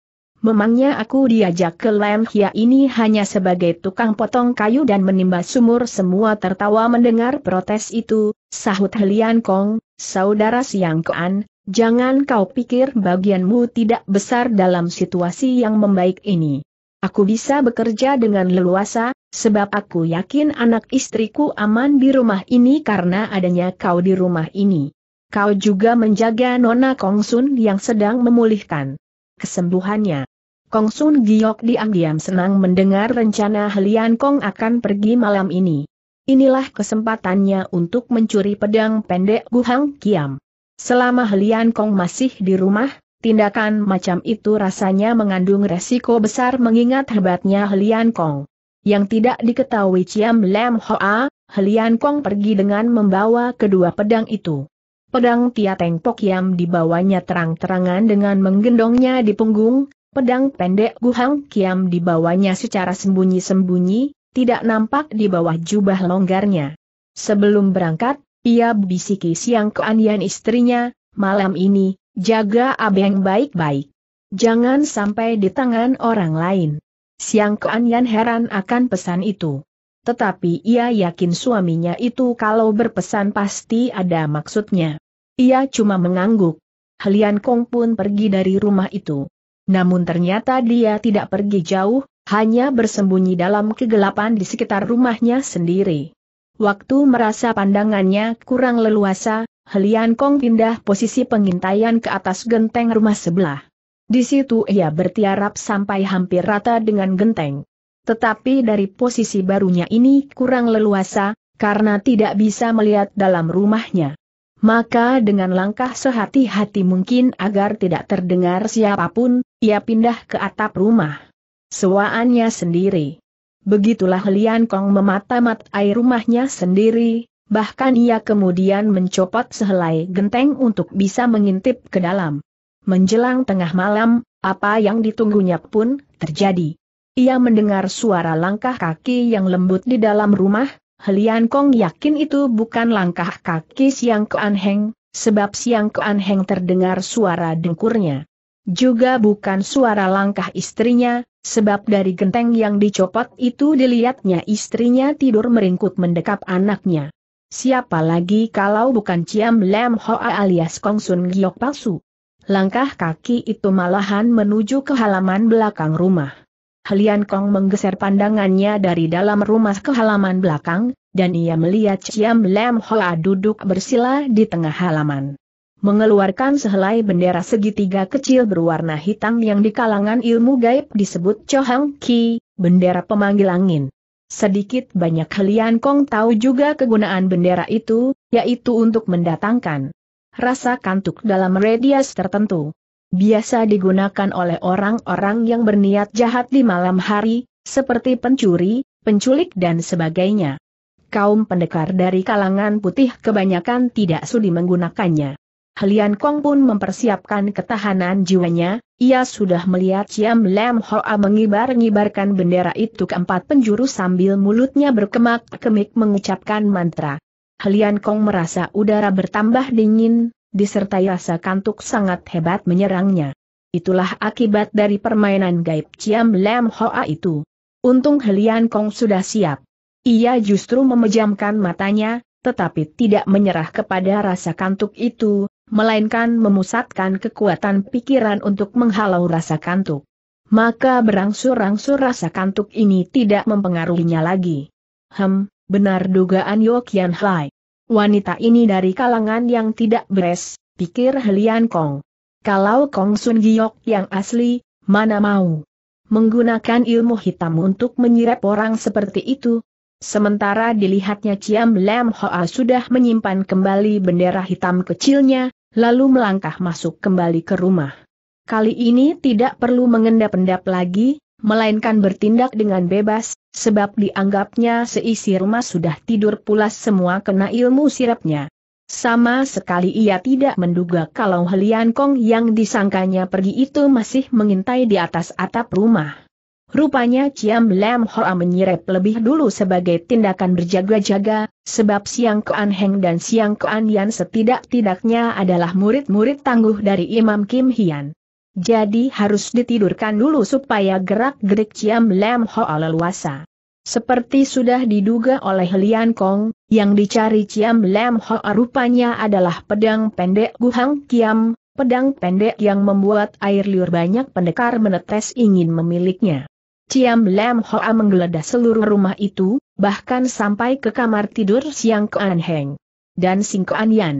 Memangnya aku diajak ke Lam Hia ini hanya sebagai tukang potong kayu dan menimba sumur semua tertawa mendengar protes itu, sahut Helian Kong, saudara Siang Kuan, Jangan kau pikir bagianmu tidak besar dalam situasi yang membaik ini. Aku bisa bekerja dengan leluasa, sebab aku yakin anak istriku aman di rumah ini karena adanya kau di rumah ini. Kau juga menjaga Nona Kongsun yang sedang memulihkan kesembuhannya. Kongsun Giok diam-diam senang mendengar rencana Helian Kong akan pergi malam ini. Inilah kesempatannya untuk mencuri pedang pendek Guhang Kiam selama Helian Kong masih di rumah, tindakan macam itu rasanya mengandung resiko besar mengingat hebatnya Helian Kong. Yang tidak diketahui Ciam Lam Hoa, Helian Kong pergi dengan membawa kedua pedang itu. Pedang Tia Teng Pok Yam dibawanya terang-terangan dengan menggendongnya di punggung, pedang pendek Guhang Kiam dibawanya secara sembunyi-sembunyi, tidak nampak di bawah jubah longgarnya. Sebelum berangkat, ia bisiki siang keanian istrinya, malam ini, jaga abeng baik-baik. Jangan sampai di tangan orang lain. Siang keanian heran akan pesan itu. Tetapi ia yakin suaminya itu kalau berpesan pasti ada maksudnya. Ia cuma mengangguk. Helian Kong pun pergi dari rumah itu. Namun ternyata dia tidak pergi jauh, hanya bersembunyi dalam kegelapan di sekitar rumahnya sendiri. Waktu merasa pandangannya kurang leluasa, Helian Kong pindah posisi pengintaian ke atas genteng rumah sebelah. Di situ ia bertiarap sampai hampir rata dengan genteng. Tetapi dari posisi barunya ini kurang leluasa, karena tidak bisa melihat dalam rumahnya. Maka dengan langkah sehati-hati mungkin agar tidak terdengar siapapun, ia pindah ke atap rumah. Sewaannya sendiri. Begitulah Lian Kong memata-matai rumahnya sendiri, bahkan ia kemudian mencopot sehelai genteng untuk bisa mengintip ke dalam. Menjelang tengah malam, apa yang ditunggunya pun terjadi. Ia mendengar suara langkah kaki yang lembut di dalam rumah, Helian Kong yakin itu bukan langkah kaki Siang Heng, sebab Siang Heng terdengar suara dengkurnya. Juga bukan suara langkah istrinya, sebab dari genteng yang dicopot itu dilihatnya istrinya tidur meringkut mendekap anaknya. Siapa lagi kalau bukan Ciam Lem Hoa alias Kong Sun Giok palsu? Langkah kaki itu malahan menuju ke halaman belakang rumah. Helian Kong menggeser pandangannya dari dalam rumah ke halaman belakang, dan ia melihat Ciam Lem Hoa duduk bersila di tengah halaman mengeluarkan sehelai bendera segitiga kecil berwarna hitam yang di kalangan ilmu gaib disebut Chohang Ki, bendera pemanggil angin. Sedikit banyak Helian Kong tahu juga kegunaan bendera itu, yaitu untuk mendatangkan rasa kantuk dalam radius tertentu. Biasa digunakan oleh orang-orang yang berniat jahat di malam hari, seperti pencuri, penculik dan sebagainya kaum pendekar dari kalangan putih kebanyakan tidak sudi menggunakannya. Helian Kong pun mempersiapkan ketahanan jiwanya, ia sudah melihat Siam Lam Hoa mengibar-ngibarkan bendera itu ke empat penjuru sambil mulutnya berkemak-kemik mengucapkan mantra. Helian Kong merasa udara bertambah dingin, disertai rasa kantuk sangat hebat menyerangnya. Itulah akibat dari permainan gaib Ciam Lam Hoa itu. Untung Helian Kong sudah siap. Ia justru memejamkan matanya, tetapi tidak menyerah kepada rasa kantuk itu, melainkan memusatkan kekuatan pikiran untuk menghalau rasa kantuk. Maka berangsur-angsur rasa kantuk ini tidak mempengaruhinya lagi. Hem, benar dugaan Yokian Hai. Wanita ini dari kalangan yang tidak beres, pikir Helian Kong. Kalau Kong Sun Giok yang asli, mana mau menggunakan ilmu hitam untuk menyirap orang seperti itu. Sementara dilihatnya Ciam Lam Hoa sudah menyimpan kembali bendera hitam kecilnya, lalu melangkah masuk kembali ke rumah. Kali ini tidak perlu mengendap-endap lagi, melainkan bertindak dengan bebas, sebab dianggapnya seisi rumah sudah tidur pulas semua kena ilmu sirapnya. Sama sekali ia tidak menduga kalau Helian Kong yang disangkanya pergi itu masih mengintai di atas atap rumah. Rupanya Ciam Lam Hoa menyirep lebih dulu sebagai tindakan berjaga-jaga, sebab Siang Kuan Heng dan Siang Kuan Yan setidak-tidaknya adalah murid-murid tangguh dari Imam Kim Hian. Jadi harus ditidurkan dulu supaya gerak-gerik Ciam Lam Hoa leluasa. Seperti sudah diduga oleh Lian Kong, yang dicari Ciam Lam Hoa rupanya adalah pedang pendek Guhang Kiam, pedang pendek yang membuat air liur banyak pendekar menetes ingin memiliknya. Ciam Lam Hoa menggeledah seluruh rumah itu, bahkan sampai ke kamar tidur Siang An Heng dan Sing An Yan.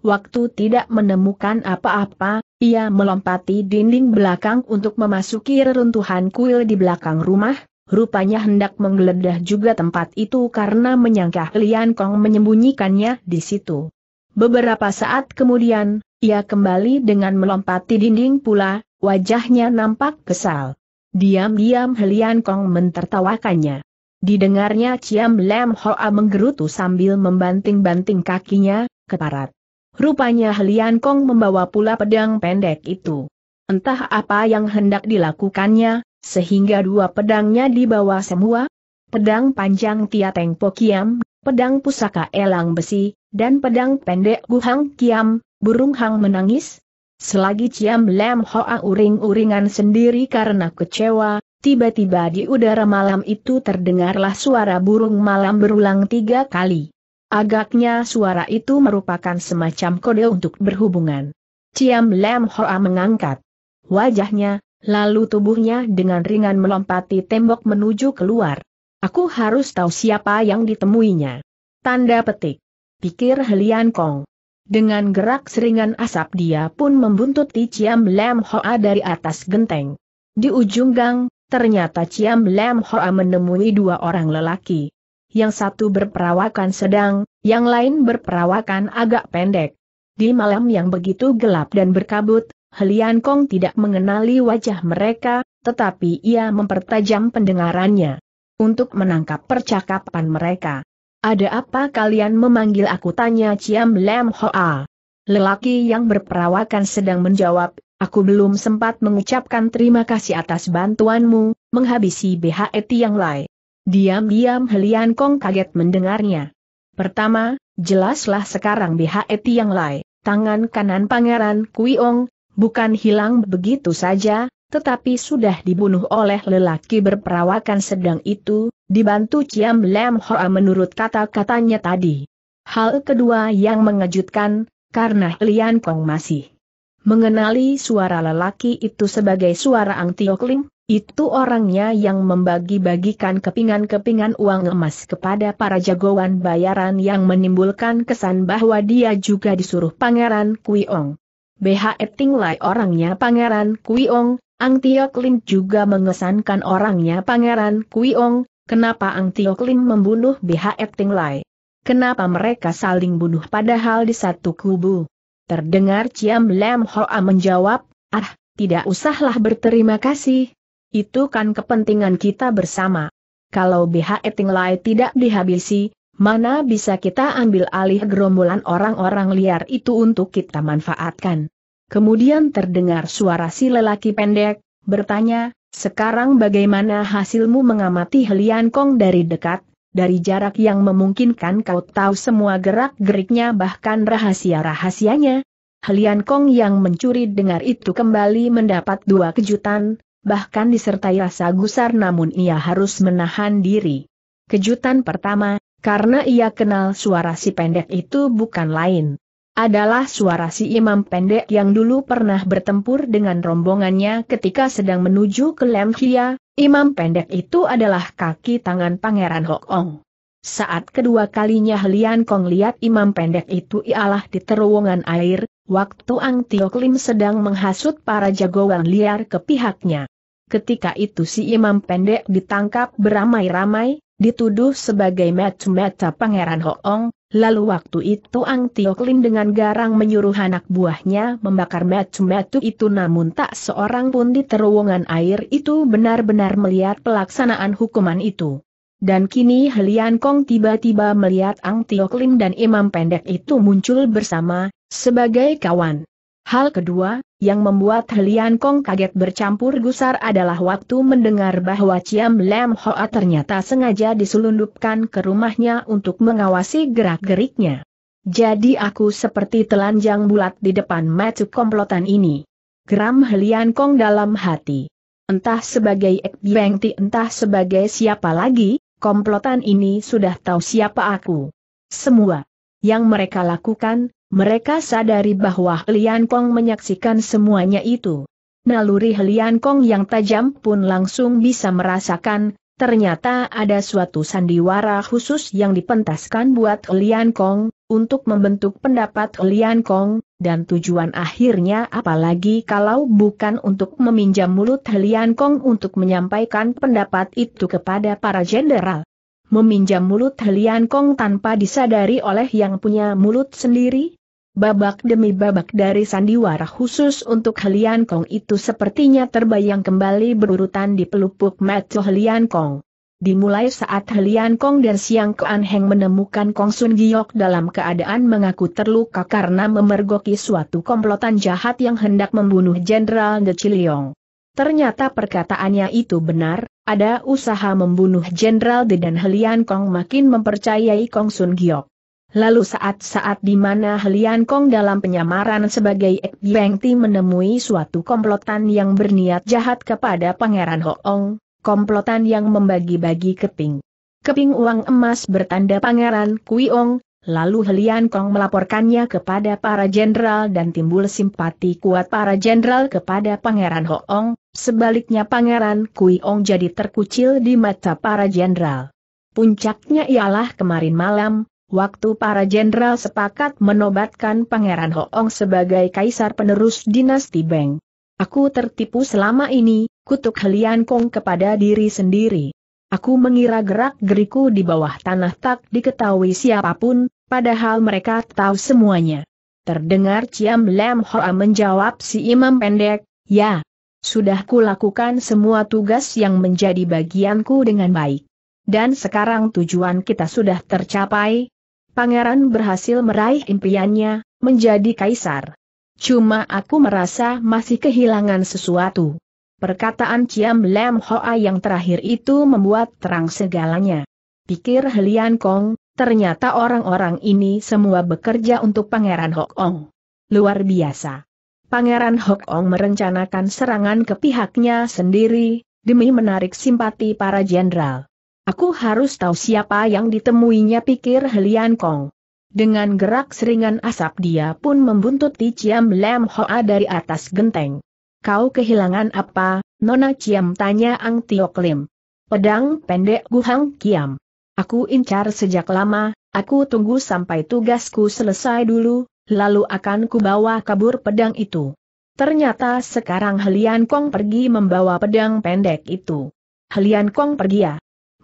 Waktu tidak menemukan apa-apa, ia melompati dinding belakang untuk memasuki reruntuhan kuil di belakang rumah, rupanya hendak menggeledah juga tempat itu karena menyangka Lian Kong menyembunyikannya di situ. Beberapa saat kemudian, ia kembali dengan melompati dinding pula, wajahnya nampak kesal. Diam-diam Helian Kong mentertawakannya. Didengarnya Ciam Lam Hoa menggerutu sambil membanting-banting kakinya, keparat. Rupanya Helian Kong membawa pula pedang pendek itu. Entah apa yang hendak dilakukannya, sehingga dua pedangnya dibawa semua. Pedang panjang Tia Teng Po Kiam, pedang pusaka elang besi, dan pedang pendek Guhang Kiam, burung hang menangis, Selagi Ciam Lam Hoa uring-uringan sendiri karena kecewa, tiba-tiba di udara malam itu terdengarlah suara burung malam berulang tiga kali. Agaknya suara itu merupakan semacam kode untuk berhubungan. Ciam Lam Hoa mengangkat wajahnya, lalu tubuhnya dengan ringan melompati tembok menuju keluar. Aku harus tahu siapa yang ditemuinya. Tanda petik. Pikir Helian Kong. Dengan gerak seringan asap dia pun membuntut Ti Ciam Lam Hoa dari atas genteng. Di ujung gang, ternyata Ciam Lam Hoa menemui dua orang lelaki. Yang satu berperawakan sedang, yang lain berperawakan agak pendek. Di malam yang begitu gelap dan berkabut, Helian Kong tidak mengenali wajah mereka, tetapi ia mempertajam pendengarannya untuk menangkap percakapan mereka. Ada apa kalian memanggil aku tanya Ciam Lam Hoa? Lelaki yang berperawakan sedang menjawab, aku belum sempat mengucapkan terima kasih atas bantuanmu, menghabisi BHE Tiang Lai. Diam-diam Helian Kong kaget mendengarnya. Pertama, jelaslah sekarang BHE Tiang Lai, tangan kanan Pangeran Kui Kuiong, bukan hilang begitu saja, tetapi sudah dibunuh oleh lelaki berperawakan sedang itu, dibantu Ciam Lam Hoa menurut kata-katanya tadi. Hal kedua yang mengejutkan, karena Lian Kong masih mengenali suara lelaki itu sebagai suara Ang Tio Kling, itu orangnya yang membagi-bagikan kepingan-kepingan uang emas kepada para jagoan bayaran yang menimbulkan kesan bahwa dia juga disuruh Pangeran Kuiong. BH Eting Lai orangnya Pangeran Kui Ong. Ang Tiok Lim juga mengesankan orangnya Pangeran Kuiong, kenapa Ang Tiok Lim membunuh BHF Ting Lai? Kenapa mereka saling bunuh padahal di satu kubu? Terdengar Ciam Lam Hoa menjawab, ah, tidak usahlah berterima kasih. Itu kan kepentingan kita bersama. Kalau BHF Eting Lai tidak dihabisi, mana bisa kita ambil alih gerombolan orang-orang liar itu untuk kita manfaatkan. Kemudian terdengar suara si lelaki pendek, bertanya, sekarang bagaimana hasilmu mengamati Helian Kong dari dekat, dari jarak yang memungkinkan kau tahu semua gerak-geriknya bahkan rahasia-rahasianya? Helian Kong yang mencuri dengar itu kembali mendapat dua kejutan, bahkan disertai rasa gusar namun ia harus menahan diri. Kejutan pertama, karena ia kenal suara si pendek itu bukan lain adalah suara si imam pendek yang dulu pernah bertempur dengan rombongannya ketika sedang menuju ke Lemhia, imam pendek itu adalah kaki tangan Pangeran Hok Ong. Saat kedua kalinya Lian Kong lihat imam pendek itu ialah di terowongan air, waktu Ang Tio Klim sedang menghasut para jagoan liar ke pihaknya. Ketika itu si imam pendek ditangkap beramai-ramai, dituduh sebagai mata-mata Pangeran Hoong, lalu waktu itu Ang Tioklin dengan garang menyuruh anak buahnya membakar metu mata itu namun tak seorang pun di terowongan air itu benar-benar melihat pelaksanaan hukuman itu. Dan kini Helian Kong tiba-tiba melihat Ang Tioklin dan Imam Pendek itu muncul bersama, sebagai kawan. Hal kedua, yang membuat Helian Kong kaget bercampur gusar adalah waktu mendengar bahwa Ciam Lam Hoa ternyata sengaja diselundupkan ke rumahnya untuk mengawasi gerak-geriknya. Jadi aku seperti telanjang bulat di depan mata komplotan ini. Geram Helian Kong dalam hati. Entah sebagai Ek Ti entah sebagai siapa lagi, komplotan ini sudah tahu siapa aku. Semua yang mereka lakukan, mereka sadari bahwa Lian Kong menyaksikan semuanya itu. Naluri Lian Kong yang tajam pun langsung bisa merasakan, ternyata ada suatu sandiwara khusus yang dipentaskan buat Lian Kong, untuk membentuk pendapat Lian Kong, dan tujuan akhirnya apalagi kalau bukan untuk meminjam mulut Lian Kong untuk menyampaikan pendapat itu kepada para jenderal meminjam mulut Helian Kong tanpa disadari oleh yang punya mulut sendiri? Babak demi babak dari sandiwara khusus untuk Helian Kong itu sepertinya terbayang kembali berurutan di pelupuk mata Helian Kong. Dimulai saat Helian Kong dan Siang Kuan Heng menemukan Kong Sun Giok dalam keadaan mengaku terluka karena memergoki suatu komplotan jahat yang hendak membunuh Jenderal De Chiliong. Ternyata perkataannya itu benar, ada usaha membunuh Jenderal De dan Helian Kong makin mempercayai Kong Sun Giok. Lalu saat-saat di mana Helian Kong dalam penyamaran sebagai Ek Ti menemui suatu komplotan yang berniat jahat kepada Pangeran Hoong, komplotan yang membagi-bagi keping. Keping uang emas bertanda Pangeran Kui Kuiong, Lalu Helian Kong melaporkannya kepada para jenderal dan timbul simpati kuat para jenderal kepada Pangeran Hoong, sebaliknya Pangeran Kui Ong jadi terkucil di mata para jenderal. Puncaknya ialah kemarin malam, waktu para jenderal sepakat menobatkan Pangeran Hoong sebagai kaisar penerus dinasti Beng. Aku tertipu selama ini, kutuk Helian Kong kepada diri sendiri. Aku mengira gerak-geriku di bawah tanah tak diketahui siapapun, padahal mereka tahu semuanya. Terdengar Ciam Lam Hoa menjawab si imam pendek, ya. Sudah kulakukan semua tugas yang menjadi bagianku dengan baik. Dan sekarang tujuan kita sudah tercapai. Pangeran berhasil meraih impiannya, menjadi kaisar. Cuma aku merasa masih kehilangan sesuatu. Perkataan Ciam Lam Hoa yang terakhir itu membuat terang segalanya. Pikir Helian Kong, ternyata orang-orang ini semua bekerja untuk Pangeran Hok Ong. Luar biasa. Pangeran Hok Ong merencanakan serangan ke pihaknya sendiri, demi menarik simpati para jenderal. Aku harus tahu siapa yang ditemuinya pikir Helian Kong. Dengan gerak seringan asap dia pun membuntuti Ciam Lam Hoa dari atas genteng. Kau kehilangan apa, Nona Ciam tanya Ang Tio Lim. Pedang pendek Guhang Kiam. Aku incar sejak lama, aku tunggu sampai tugasku selesai dulu, lalu akan kubawa kabur pedang itu. Ternyata sekarang Helian Kong pergi membawa pedang pendek itu. Helian Kong pergi ya?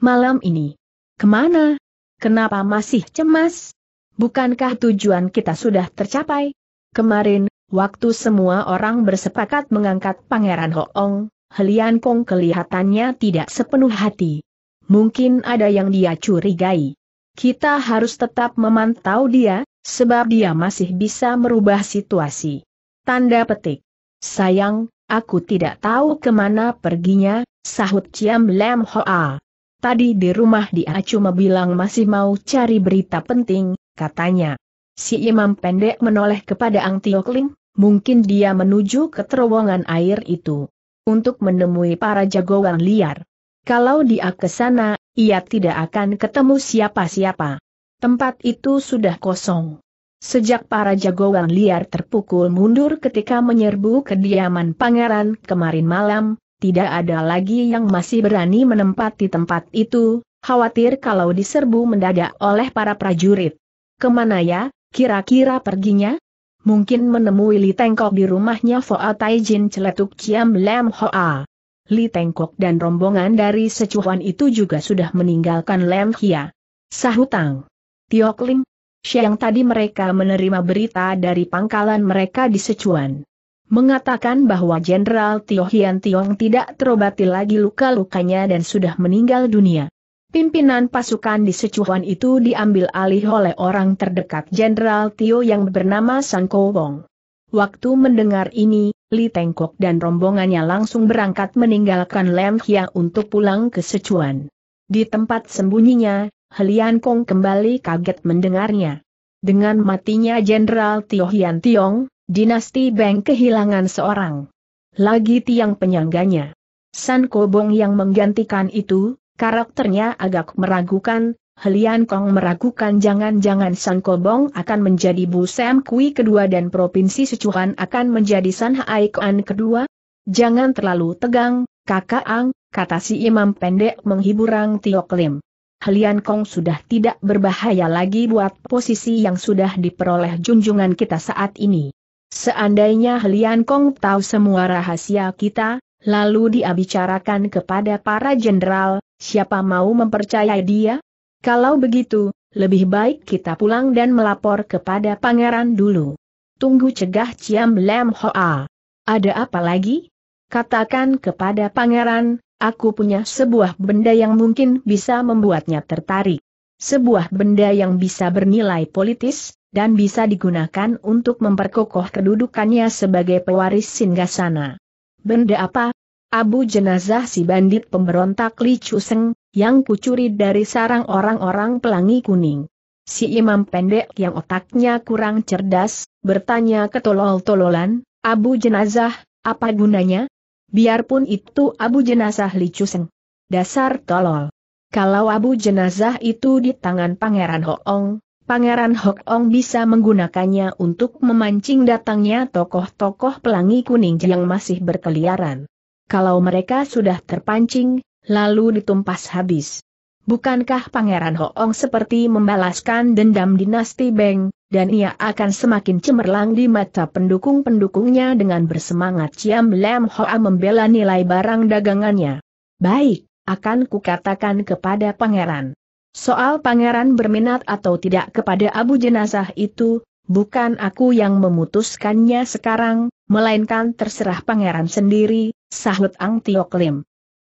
Malam ini. Kemana? Kenapa masih cemas? Bukankah tujuan kita sudah tercapai? Kemarin, Waktu semua orang bersepakat mengangkat Pangeran Hoong, Helian Kong kelihatannya tidak sepenuh hati. Mungkin ada yang dia curigai. Kita harus tetap memantau dia, sebab dia masih bisa merubah situasi. Tanda petik. Sayang, aku tidak tahu kemana perginya, sahut Ciam Lam Hoa. Tadi di rumah dia cuma bilang masih mau cari berita penting, katanya. Si imam pendek menoleh kepada Ang Tio Kling, mungkin dia menuju ke terowongan air itu. Untuk menemui para jagoan liar. Kalau dia ke sana, ia tidak akan ketemu siapa-siapa. Tempat itu sudah kosong. Sejak para jagoan liar terpukul mundur ketika menyerbu kediaman pangeran kemarin malam, tidak ada lagi yang masih berani menempati tempat itu, khawatir kalau diserbu mendadak oleh para prajurit. Kemana ya, kira-kira perginya? mungkin menemui Li Tengkok di rumahnya Foa Taijin celetuk Ciam Lam Hoa. Li Tengkok dan rombongan dari secuan itu juga sudah meninggalkan Lam Hia. Sahutang. Tiok Lim. Siang tadi mereka menerima berita dari pangkalan mereka di Secuan. Mengatakan bahwa Jenderal Tio Hian Tiong tidak terobati lagi luka-lukanya dan sudah meninggal dunia. Pimpinan pasukan di Secuhan itu diambil alih oleh orang terdekat Jenderal Tio yang bernama San Kowong. Waktu mendengar ini, Li Tengkok dan rombongannya langsung berangkat meninggalkan Lem Hia untuk pulang ke Sichuan. Di tempat sembunyinya, Helian Kong kembali kaget mendengarnya. Dengan matinya Jenderal Tio Hian Tiong, dinasti Beng kehilangan seorang. Lagi tiang penyangganya. San Kobong yang menggantikan itu, Karakternya agak meragukan, Helian Kong meragukan jangan-jangan San Kobong akan menjadi Bu Sam Kui kedua dan Provinsi Sichuan akan menjadi San Hai Kuan kedua? Jangan terlalu tegang, kakak Ang, kata si imam pendek menghibur Ang Tiok Lim. Helian Kong sudah tidak berbahaya lagi buat posisi yang sudah diperoleh junjungan kita saat ini. Seandainya Helian Kong tahu semua rahasia kita, lalu dia bicarakan kepada para jenderal, Siapa mau mempercayai dia? Kalau begitu, lebih baik kita pulang dan melapor kepada pangeran dulu. Tunggu cegah Ciam Lam Hoa. Ada apa lagi? Katakan kepada pangeran, aku punya sebuah benda yang mungkin bisa membuatnya tertarik. Sebuah benda yang bisa bernilai politis, dan bisa digunakan untuk memperkokoh kedudukannya sebagai pewaris singgasana. Benda apa? Abu jenazah si bandit pemberontak Li Chuseng, yang kucuri dari sarang orang-orang pelangi kuning. Si imam pendek yang otaknya kurang cerdas, bertanya ke ketolol-tololan, Abu jenazah, apa gunanya? Biarpun itu Abu jenazah Li Chuseng. Dasar tolol. Kalau Abu jenazah itu di tangan Pangeran Hoong, Pangeran Hokong bisa menggunakannya untuk memancing datangnya tokoh-tokoh pelangi kuning yang masih berkeliaran kalau mereka sudah terpancing, lalu ditumpas habis. Bukankah Pangeran Hoong seperti membalaskan dendam dinasti Beng, dan ia akan semakin cemerlang di mata pendukung-pendukungnya dengan bersemangat Ciam Lem Hoa membela nilai barang dagangannya. Baik, akan kukatakan kepada Pangeran. Soal Pangeran berminat atau tidak kepada abu jenazah itu, bukan aku yang memutuskannya sekarang, melainkan terserah pangeran sendiri, sahut Ang Tiok Lim.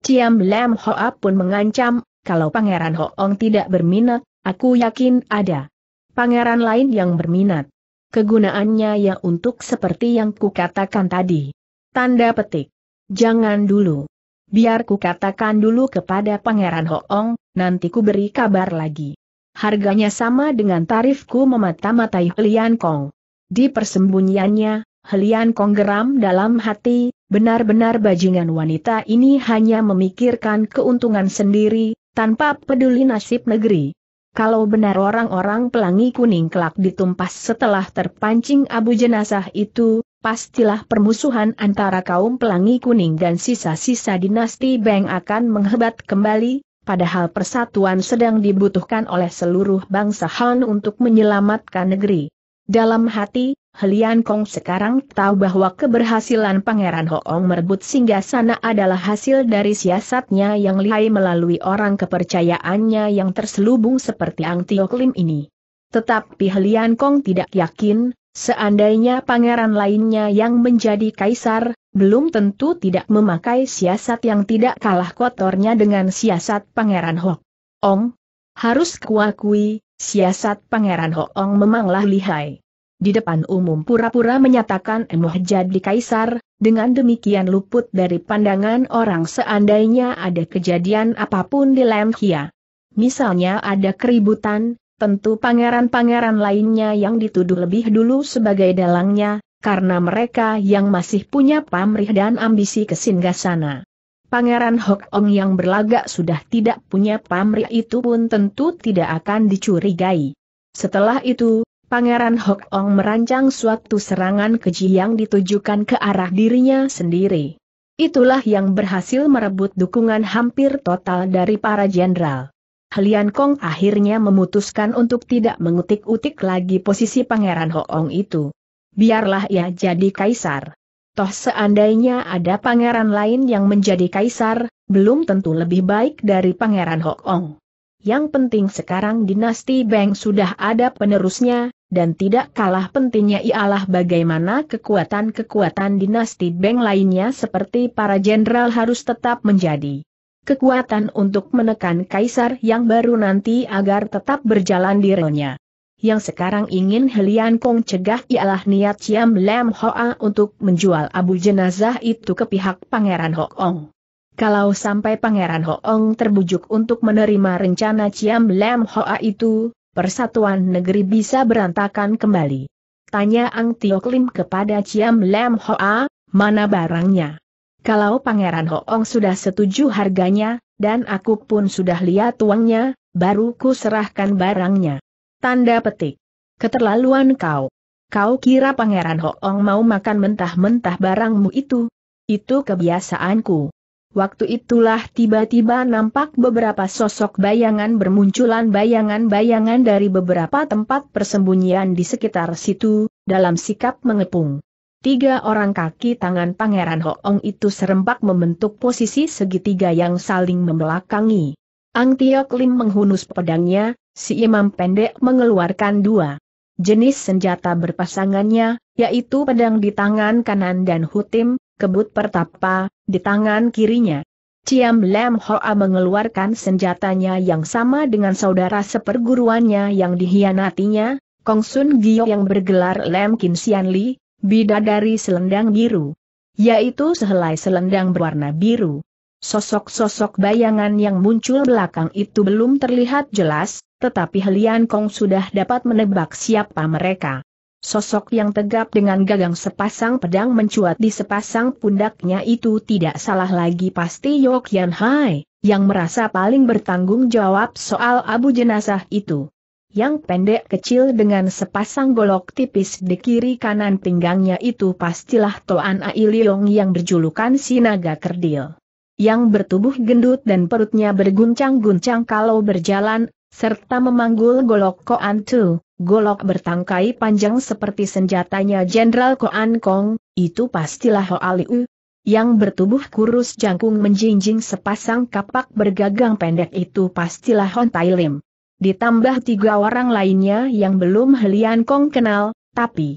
Ciam Lam Hoa pun mengancam, kalau pangeran Hoong tidak berminat, aku yakin ada pangeran lain yang berminat. Kegunaannya ya untuk seperti yang kukatakan tadi. Tanda petik. Jangan dulu. Biar kukatakan dulu kepada pangeran Hoong, nanti ku beri kabar lagi. Harganya sama dengan tarifku memata-matai Lian Kong. Di persembunyiannya, Helian Kong geram dalam hati, benar-benar bajingan wanita ini hanya memikirkan keuntungan sendiri, tanpa peduli nasib negeri. Kalau benar orang-orang pelangi kuning kelak ditumpas setelah terpancing abu jenazah itu, pastilah permusuhan antara kaum pelangi kuning dan sisa-sisa dinasti Beng akan menghebat kembali, padahal persatuan sedang dibutuhkan oleh seluruh bangsa Han untuk menyelamatkan negeri. Dalam hati, Helian Kong sekarang tahu bahwa keberhasilan Pangeran Hoong merebut singgasana adalah hasil dari siasatnya yang lihai melalui orang kepercayaannya yang terselubung seperti Ang Tio ini. Tetapi Helian Kong tidak yakin, seandainya pangeran lainnya yang menjadi kaisar, belum tentu tidak memakai siasat yang tidak kalah kotornya dengan siasat Pangeran Ho Ong. Harus kuakui, siasat Pangeran Ho Ong memanglah lihai di depan umum pura-pura menyatakan Emoh jadi kaisar, dengan demikian luput dari pandangan orang seandainya ada kejadian apapun di Lemhia. Misalnya ada keributan, tentu pangeran-pangeran lainnya yang dituduh lebih dulu sebagai dalangnya, karena mereka yang masih punya pamrih dan ambisi kesinggasana. Pangeran Hok Ong yang berlagak sudah tidak punya pamrih itu pun tentu tidak akan dicurigai. Setelah itu, Pangeran Hok Ong merancang suatu serangan keji yang ditujukan ke arah dirinya sendiri. Itulah yang berhasil merebut dukungan hampir total dari para jenderal. Helian Kong akhirnya memutuskan untuk tidak mengutik-utik lagi posisi Pangeran Hok Ong itu. Biarlah ia jadi kaisar. Toh seandainya ada pangeran lain yang menjadi kaisar, belum tentu lebih baik dari Pangeran Hok Ong. Yang penting sekarang dinasti Beng sudah ada penerusnya, dan tidak kalah pentingnya ialah bagaimana kekuatan-kekuatan dinasti Beng lainnya seperti para jenderal harus tetap menjadi kekuatan untuk menekan kaisar yang baru nanti agar tetap berjalan di relnya. Yang sekarang ingin Helian Kong cegah ialah niat Ciam Lam Hoa untuk menjual abu jenazah itu ke pihak Pangeran Ong. Kalau sampai Pangeran Hoong terbujuk untuk menerima rencana Ciam Lam Hoa itu, persatuan negeri bisa berantakan kembali. Tanya Ang Tio Klim kepada Ciam Lam Hoa, mana barangnya? Kalau Pangeran Hoong sudah setuju harganya, dan aku pun sudah lihat uangnya, baru ku serahkan barangnya. Tanda petik. Keterlaluan kau. Kau kira Pangeran Hoong mau makan mentah-mentah barangmu itu? Itu kebiasaanku. Waktu itulah tiba-tiba nampak beberapa sosok bayangan bermunculan bayangan-bayangan dari beberapa tempat persembunyian di sekitar situ, dalam sikap mengepung. Tiga orang kaki tangan Pangeran Hoong itu serempak membentuk posisi segitiga yang saling membelakangi. Ang Tiok Lim menghunus pedangnya, si imam pendek mengeluarkan dua jenis senjata berpasangannya, yaitu pedang di tangan kanan dan hutim, kebut pertapa, di tangan kirinya. Ciam Lam Hoa mengeluarkan senjatanya yang sama dengan saudara seperguruannya yang dihianatinya, Kong Sun Gio yang bergelar Lam Kin Sian Li, bidadari selendang biru. Yaitu sehelai selendang berwarna biru. Sosok-sosok bayangan yang muncul belakang itu belum terlihat jelas, tetapi Helian Kong sudah dapat menebak siapa mereka. Sosok yang tegap dengan gagang sepasang pedang mencuat di sepasang pundaknya itu tidak salah lagi pasti Yok Yan Hai, yang merasa paling bertanggung jawab soal abu jenazah itu. Yang pendek kecil dengan sepasang golok tipis di kiri kanan pinggangnya itu pastilah Toan Ailiong yang berjulukan Sinaga kerdil. Yang bertubuh gendut dan perutnya berguncang-guncang kalau berjalan serta memanggul golok Koan Tu, golok bertangkai panjang seperti senjatanya Jenderal Koan Kong, itu pastilah Ho Aliu. Yang bertubuh kurus jangkung menjinjing sepasang kapak bergagang pendek itu pastilah Hon Tai Lim. Ditambah tiga orang lainnya yang belum Helian Kong kenal, tapi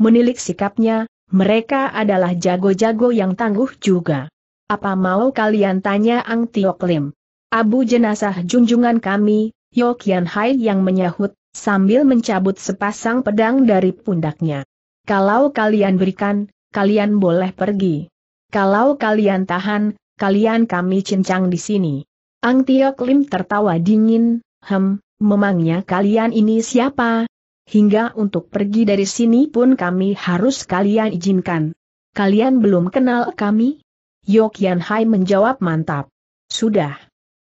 menilik sikapnya, mereka adalah jago-jago yang tangguh juga. Apa mau kalian tanya Ang Tiok Lim? Abu jenazah junjungan kami, Yokian Hai yang menyahut, sambil mencabut sepasang pedang dari pundaknya. Kalau kalian berikan, kalian boleh pergi. Kalau kalian tahan, kalian kami cincang di sini. Ang Tiok Lim tertawa dingin, hem, memangnya kalian ini siapa? Hingga untuk pergi dari sini pun kami harus kalian izinkan. Kalian belum kenal kami? Yokian Hai menjawab mantap. Sudah.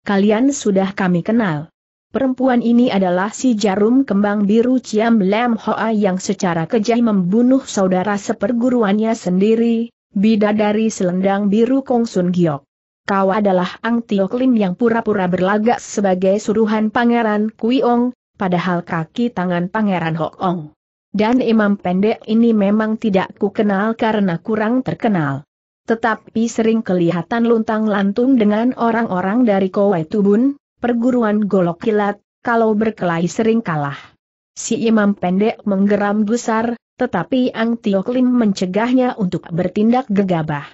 Kalian sudah kami kenal. Perempuan ini adalah si jarum kembang biru Ciam Lam Hoa yang secara kejam membunuh saudara seperguruannya sendiri, bidadari selendang biru Kong Sun Giok. Kau adalah Ang Tio Klim yang pura-pura berlagak sebagai suruhan Pangeran Kui Ong, padahal kaki tangan Pangeran Hok Ong. Dan imam pendek ini memang tidak kukenal karena kurang terkenal tetapi sering kelihatan luntang-lantung dengan orang-orang dari Kowai Tubun, perguruan golok kilat, kalau berkelahi sering kalah. Si imam pendek menggeram gusar, tetapi Ang Tio mencegahnya untuk bertindak gegabah.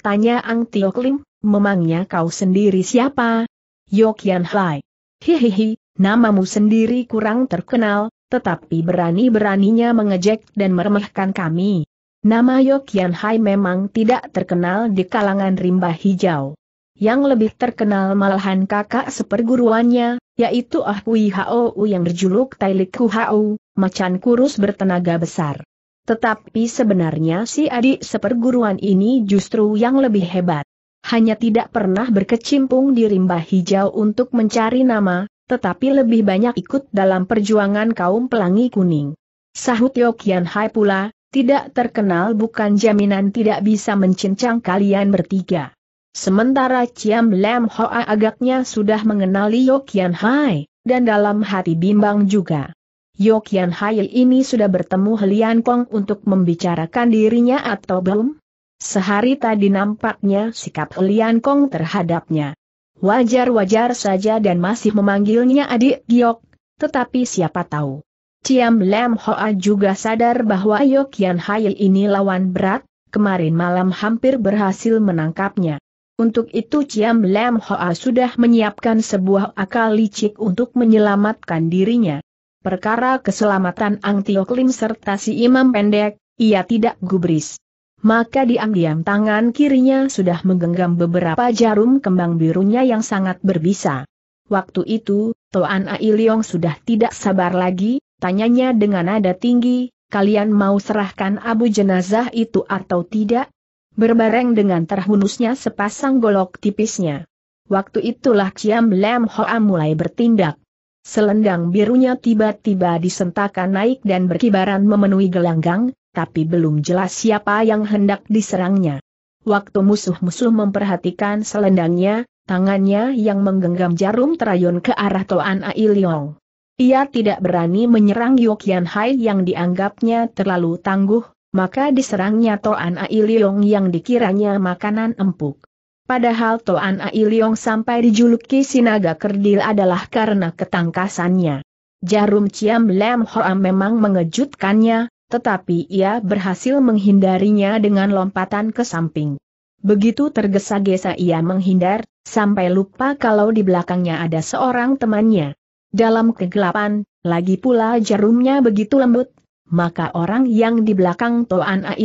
Tanya Ang Tio memangnya kau sendiri siapa? Yokian Hai. Hihihi, namamu sendiri kurang terkenal, tetapi berani-beraninya mengejek dan meremehkan kami. Nama Yokian Hai memang tidak terkenal di kalangan rimba hijau yang lebih terkenal malahan kakak seperguruannya, yaitu Ah Hui Hao yang berjuluk Tailiku Hao, macan kurus bertenaga besar. Tetapi sebenarnya si adik seperguruan ini justru yang lebih hebat. Hanya tidak pernah berkecimpung di rimba hijau untuk mencari nama, tetapi lebih banyak ikut dalam perjuangan kaum pelangi kuning. Sahut Yokian Hai pula, tidak terkenal bukan jaminan tidak bisa mencincang kalian bertiga. Sementara Ciam Lam Hoa agaknya sudah mengenali Yokian Hai, dan dalam hati bimbang juga. Yokian Hai ini sudah bertemu Helian Kong untuk membicarakan dirinya atau belum? Sehari tadi nampaknya sikap Helian Kong terhadapnya. Wajar-wajar saja dan masih memanggilnya adik Giok, tetapi siapa tahu. Ciam Lam Hoa juga sadar bahwa Yokian Hai ini lawan berat, kemarin malam hampir berhasil menangkapnya. Untuk itu Ciam Lam Hoa sudah menyiapkan sebuah akal licik untuk menyelamatkan dirinya. Perkara keselamatan Ang Tio Klim serta si imam pendek, ia tidak gubris. Maka diam-diam tangan kirinya sudah menggenggam beberapa jarum kembang birunya yang sangat berbisa. Waktu itu, Toan Ailiong sudah tidak sabar lagi, tanyanya dengan nada tinggi, kalian mau serahkan abu jenazah itu atau tidak? berbareng dengan terhunusnya sepasang golok tipisnya. Waktu itulah Ciam Lam Hoa mulai bertindak. Selendang birunya tiba-tiba disentakan naik dan berkibaran memenuhi gelanggang, tapi belum jelas siapa yang hendak diserangnya. Waktu musuh-musuh memperhatikan selendangnya, tangannya yang menggenggam jarum terayun ke arah Toan Ai Leong. Ia tidak berani menyerang Yokian Hai yang dianggapnya terlalu tangguh, maka diserangnya Toan Ailiong yang dikiranya makanan empuk. Padahal Toan Ailiong sampai dijuluki Sinaga Kerdil adalah karena ketangkasannya. Jarum Ciam Lem Hoa memang mengejutkannya, tetapi ia berhasil menghindarinya dengan lompatan ke samping. Begitu tergesa-gesa ia menghindar, sampai lupa kalau di belakangnya ada seorang temannya. Dalam kegelapan, lagi pula jarumnya begitu lembut, maka orang yang di belakang Toan Ai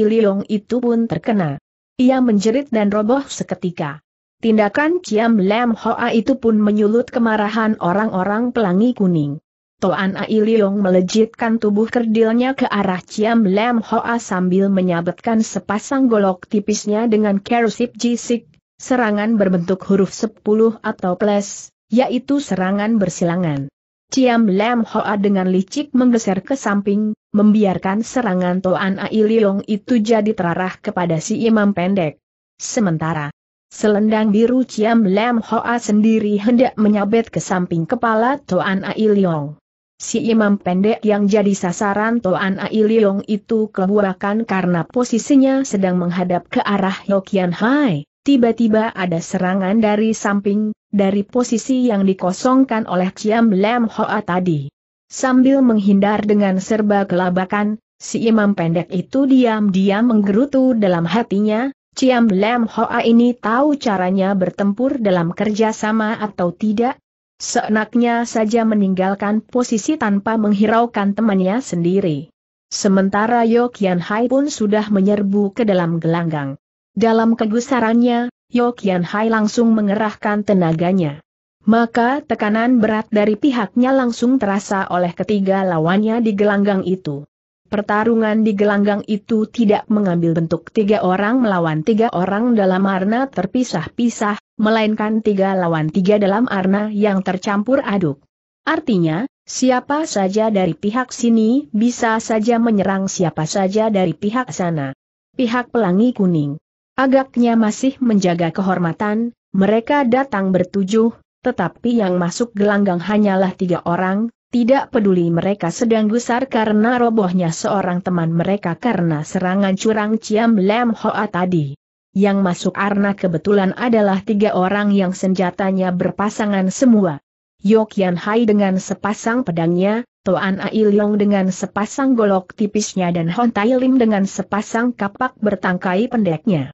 itu pun terkena. Ia menjerit dan roboh seketika. Tindakan Ciam Lem Hoa itu pun menyulut kemarahan orang-orang pelangi kuning. Toan Ai melejitkan tubuh kerdilnya ke arah Ciam Lem Hoa sambil menyabetkan sepasang golok tipisnya dengan kerusip jisik, serangan berbentuk huruf 10 atau plus, yaitu serangan bersilangan. Ciam Lam Hoa dengan licik menggeser ke samping, membiarkan serangan Toan Ai Liong itu jadi terarah kepada si imam pendek. Sementara, selendang biru Ciam Lam Hoa sendiri hendak menyabet ke samping kepala Toan Ai Liong. Si imam pendek yang jadi sasaran Toan Ai Liong itu kebuakan karena posisinya sedang menghadap ke arah Yokian Hai. Tiba-tiba ada serangan dari samping, dari posisi yang dikosongkan oleh Ciam Lam Hoa tadi. Sambil menghindar dengan serba kelabakan, si imam pendek itu diam-diam menggerutu dalam hatinya, Ciam Lam Hoa ini tahu caranya bertempur dalam kerjasama atau tidak, seenaknya saja meninggalkan posisi tanpa menghiraukan temannya sendiri. Sementara Yo Kian Hai pun sudah menyerbu ke dalam gelanggang. Dalam kegusarannya, Yokian Hai langsung mengerahkan tenaganya. Maka tekanan berat dari pihaknya langsung terasa oleh ketiga lawannya di gelanggang itu. Pertarungan di gelanggang itu tidak mengambil bentuk tiga orang melawan tiga orang dalam arna terpisah-pisah, melainkan tiga lawan tiga dalam arna yang tercampur aduk. Artinya, siapa saja dari pihak sini bisa saja menyerang siapa saja dari pihak sana. Pihak pelangi kuning Agaknya masih menjaga kehormatan, mereka datang bertujuh, tetapi yang masuk gelanggang hanyalah tiga orang, tidak peduli mereka sedang gusar karena robohnya seorang teman mereka karena serangan curang Ciam Lam Hoa tadi. Yang masuk Arna kebetulan adalah tiga orang yang senjatanya berpasangan semua. Yok Hai dengan sepasang pedangnya, Toan Ailong dengan sepasang golok tipisnya dan Hon Tai Lim dengan sepasang kapak bertangkai pendeknya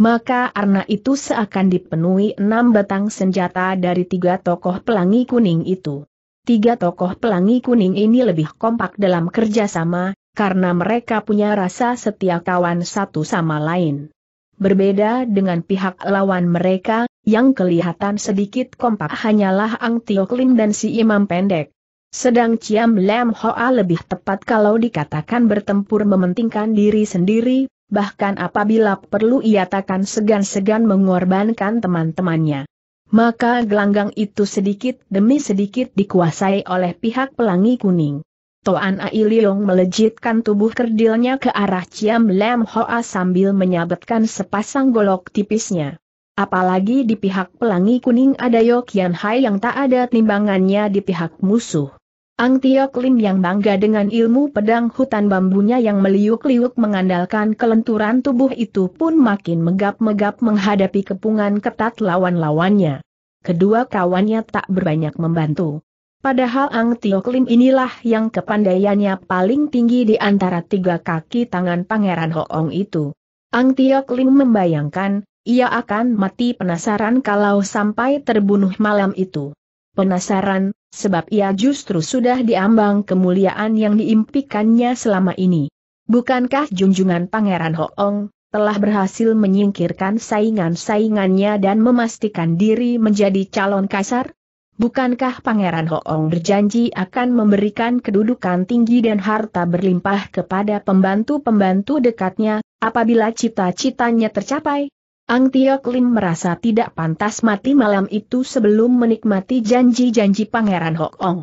maka arna itu seakan dipenuhi enam batang senjata dari tiga tokoh pelangi kuning itu. Tiga tokoh pelangi kuning ini lebih kompak dalam kerjasama, karena mereka punya rasa setia kawan satu sama lain. Berbeda dengan pihak lawan mereka, yang kelihatan sedikit kompak hanyalah Ang Tio Klim dan si Imam Pendek. Sedang Ciam Lam Hoa lebih tepat kalau dikatakan bertempur mementingkan diri sendiri bahkan apabila perlu ia takkan segan-segan mengorbankan teman-temannya. Maka gelanggang itu sedikit demi sedikit dikuasai oleh pihak pelangi kuning. Toan Ai Leong melejitkan tubuh kerdilnya ke arah Ciam Lam Hoa sambil menyabetkan sepasang golok tipisnya. Apalagi di pihak pelangi kuning ada Yokian Hai yang tak ada timbangannya di pihak musuh. Ang Tiok yang bangga dengan ilmu pedang hutan bambunya yang meliuk-liuk mengandalkan kelenturan tubuh itu pun makin megap-megap menghadapi kepungan ketat lawan-lawannya. Kedua kawannya tak berbanyak membantu. Padahal Ang Tiok inilah yang kepandaiannya paling tinggi di antara tiga kaki tangan Pangeran Hoong itu. Ang Tiok membayangkan, ia akan mati penasaran kalau sampai terbunuh malam itu penasaran, sebab ia justru sudah diambang kemuliaan yang diimpikannya selama ini. Bukankah junjungan Pangeran Hoong telah berhasil menyingkirkan saingan-saingannya dan memastikan diri menjadi calon kaisar? Bukankah Pangeran Hoong berjanji akan memberikan kedudukan tinggi dan harta berlimpah kepada pembantu-pembantu dekatnya, apabila cita-citanya tercapai? Ang Tiok Lim merasa tidak pantas mati malam itu sebelum menikmati janji-janji Pangeran Hok Ong.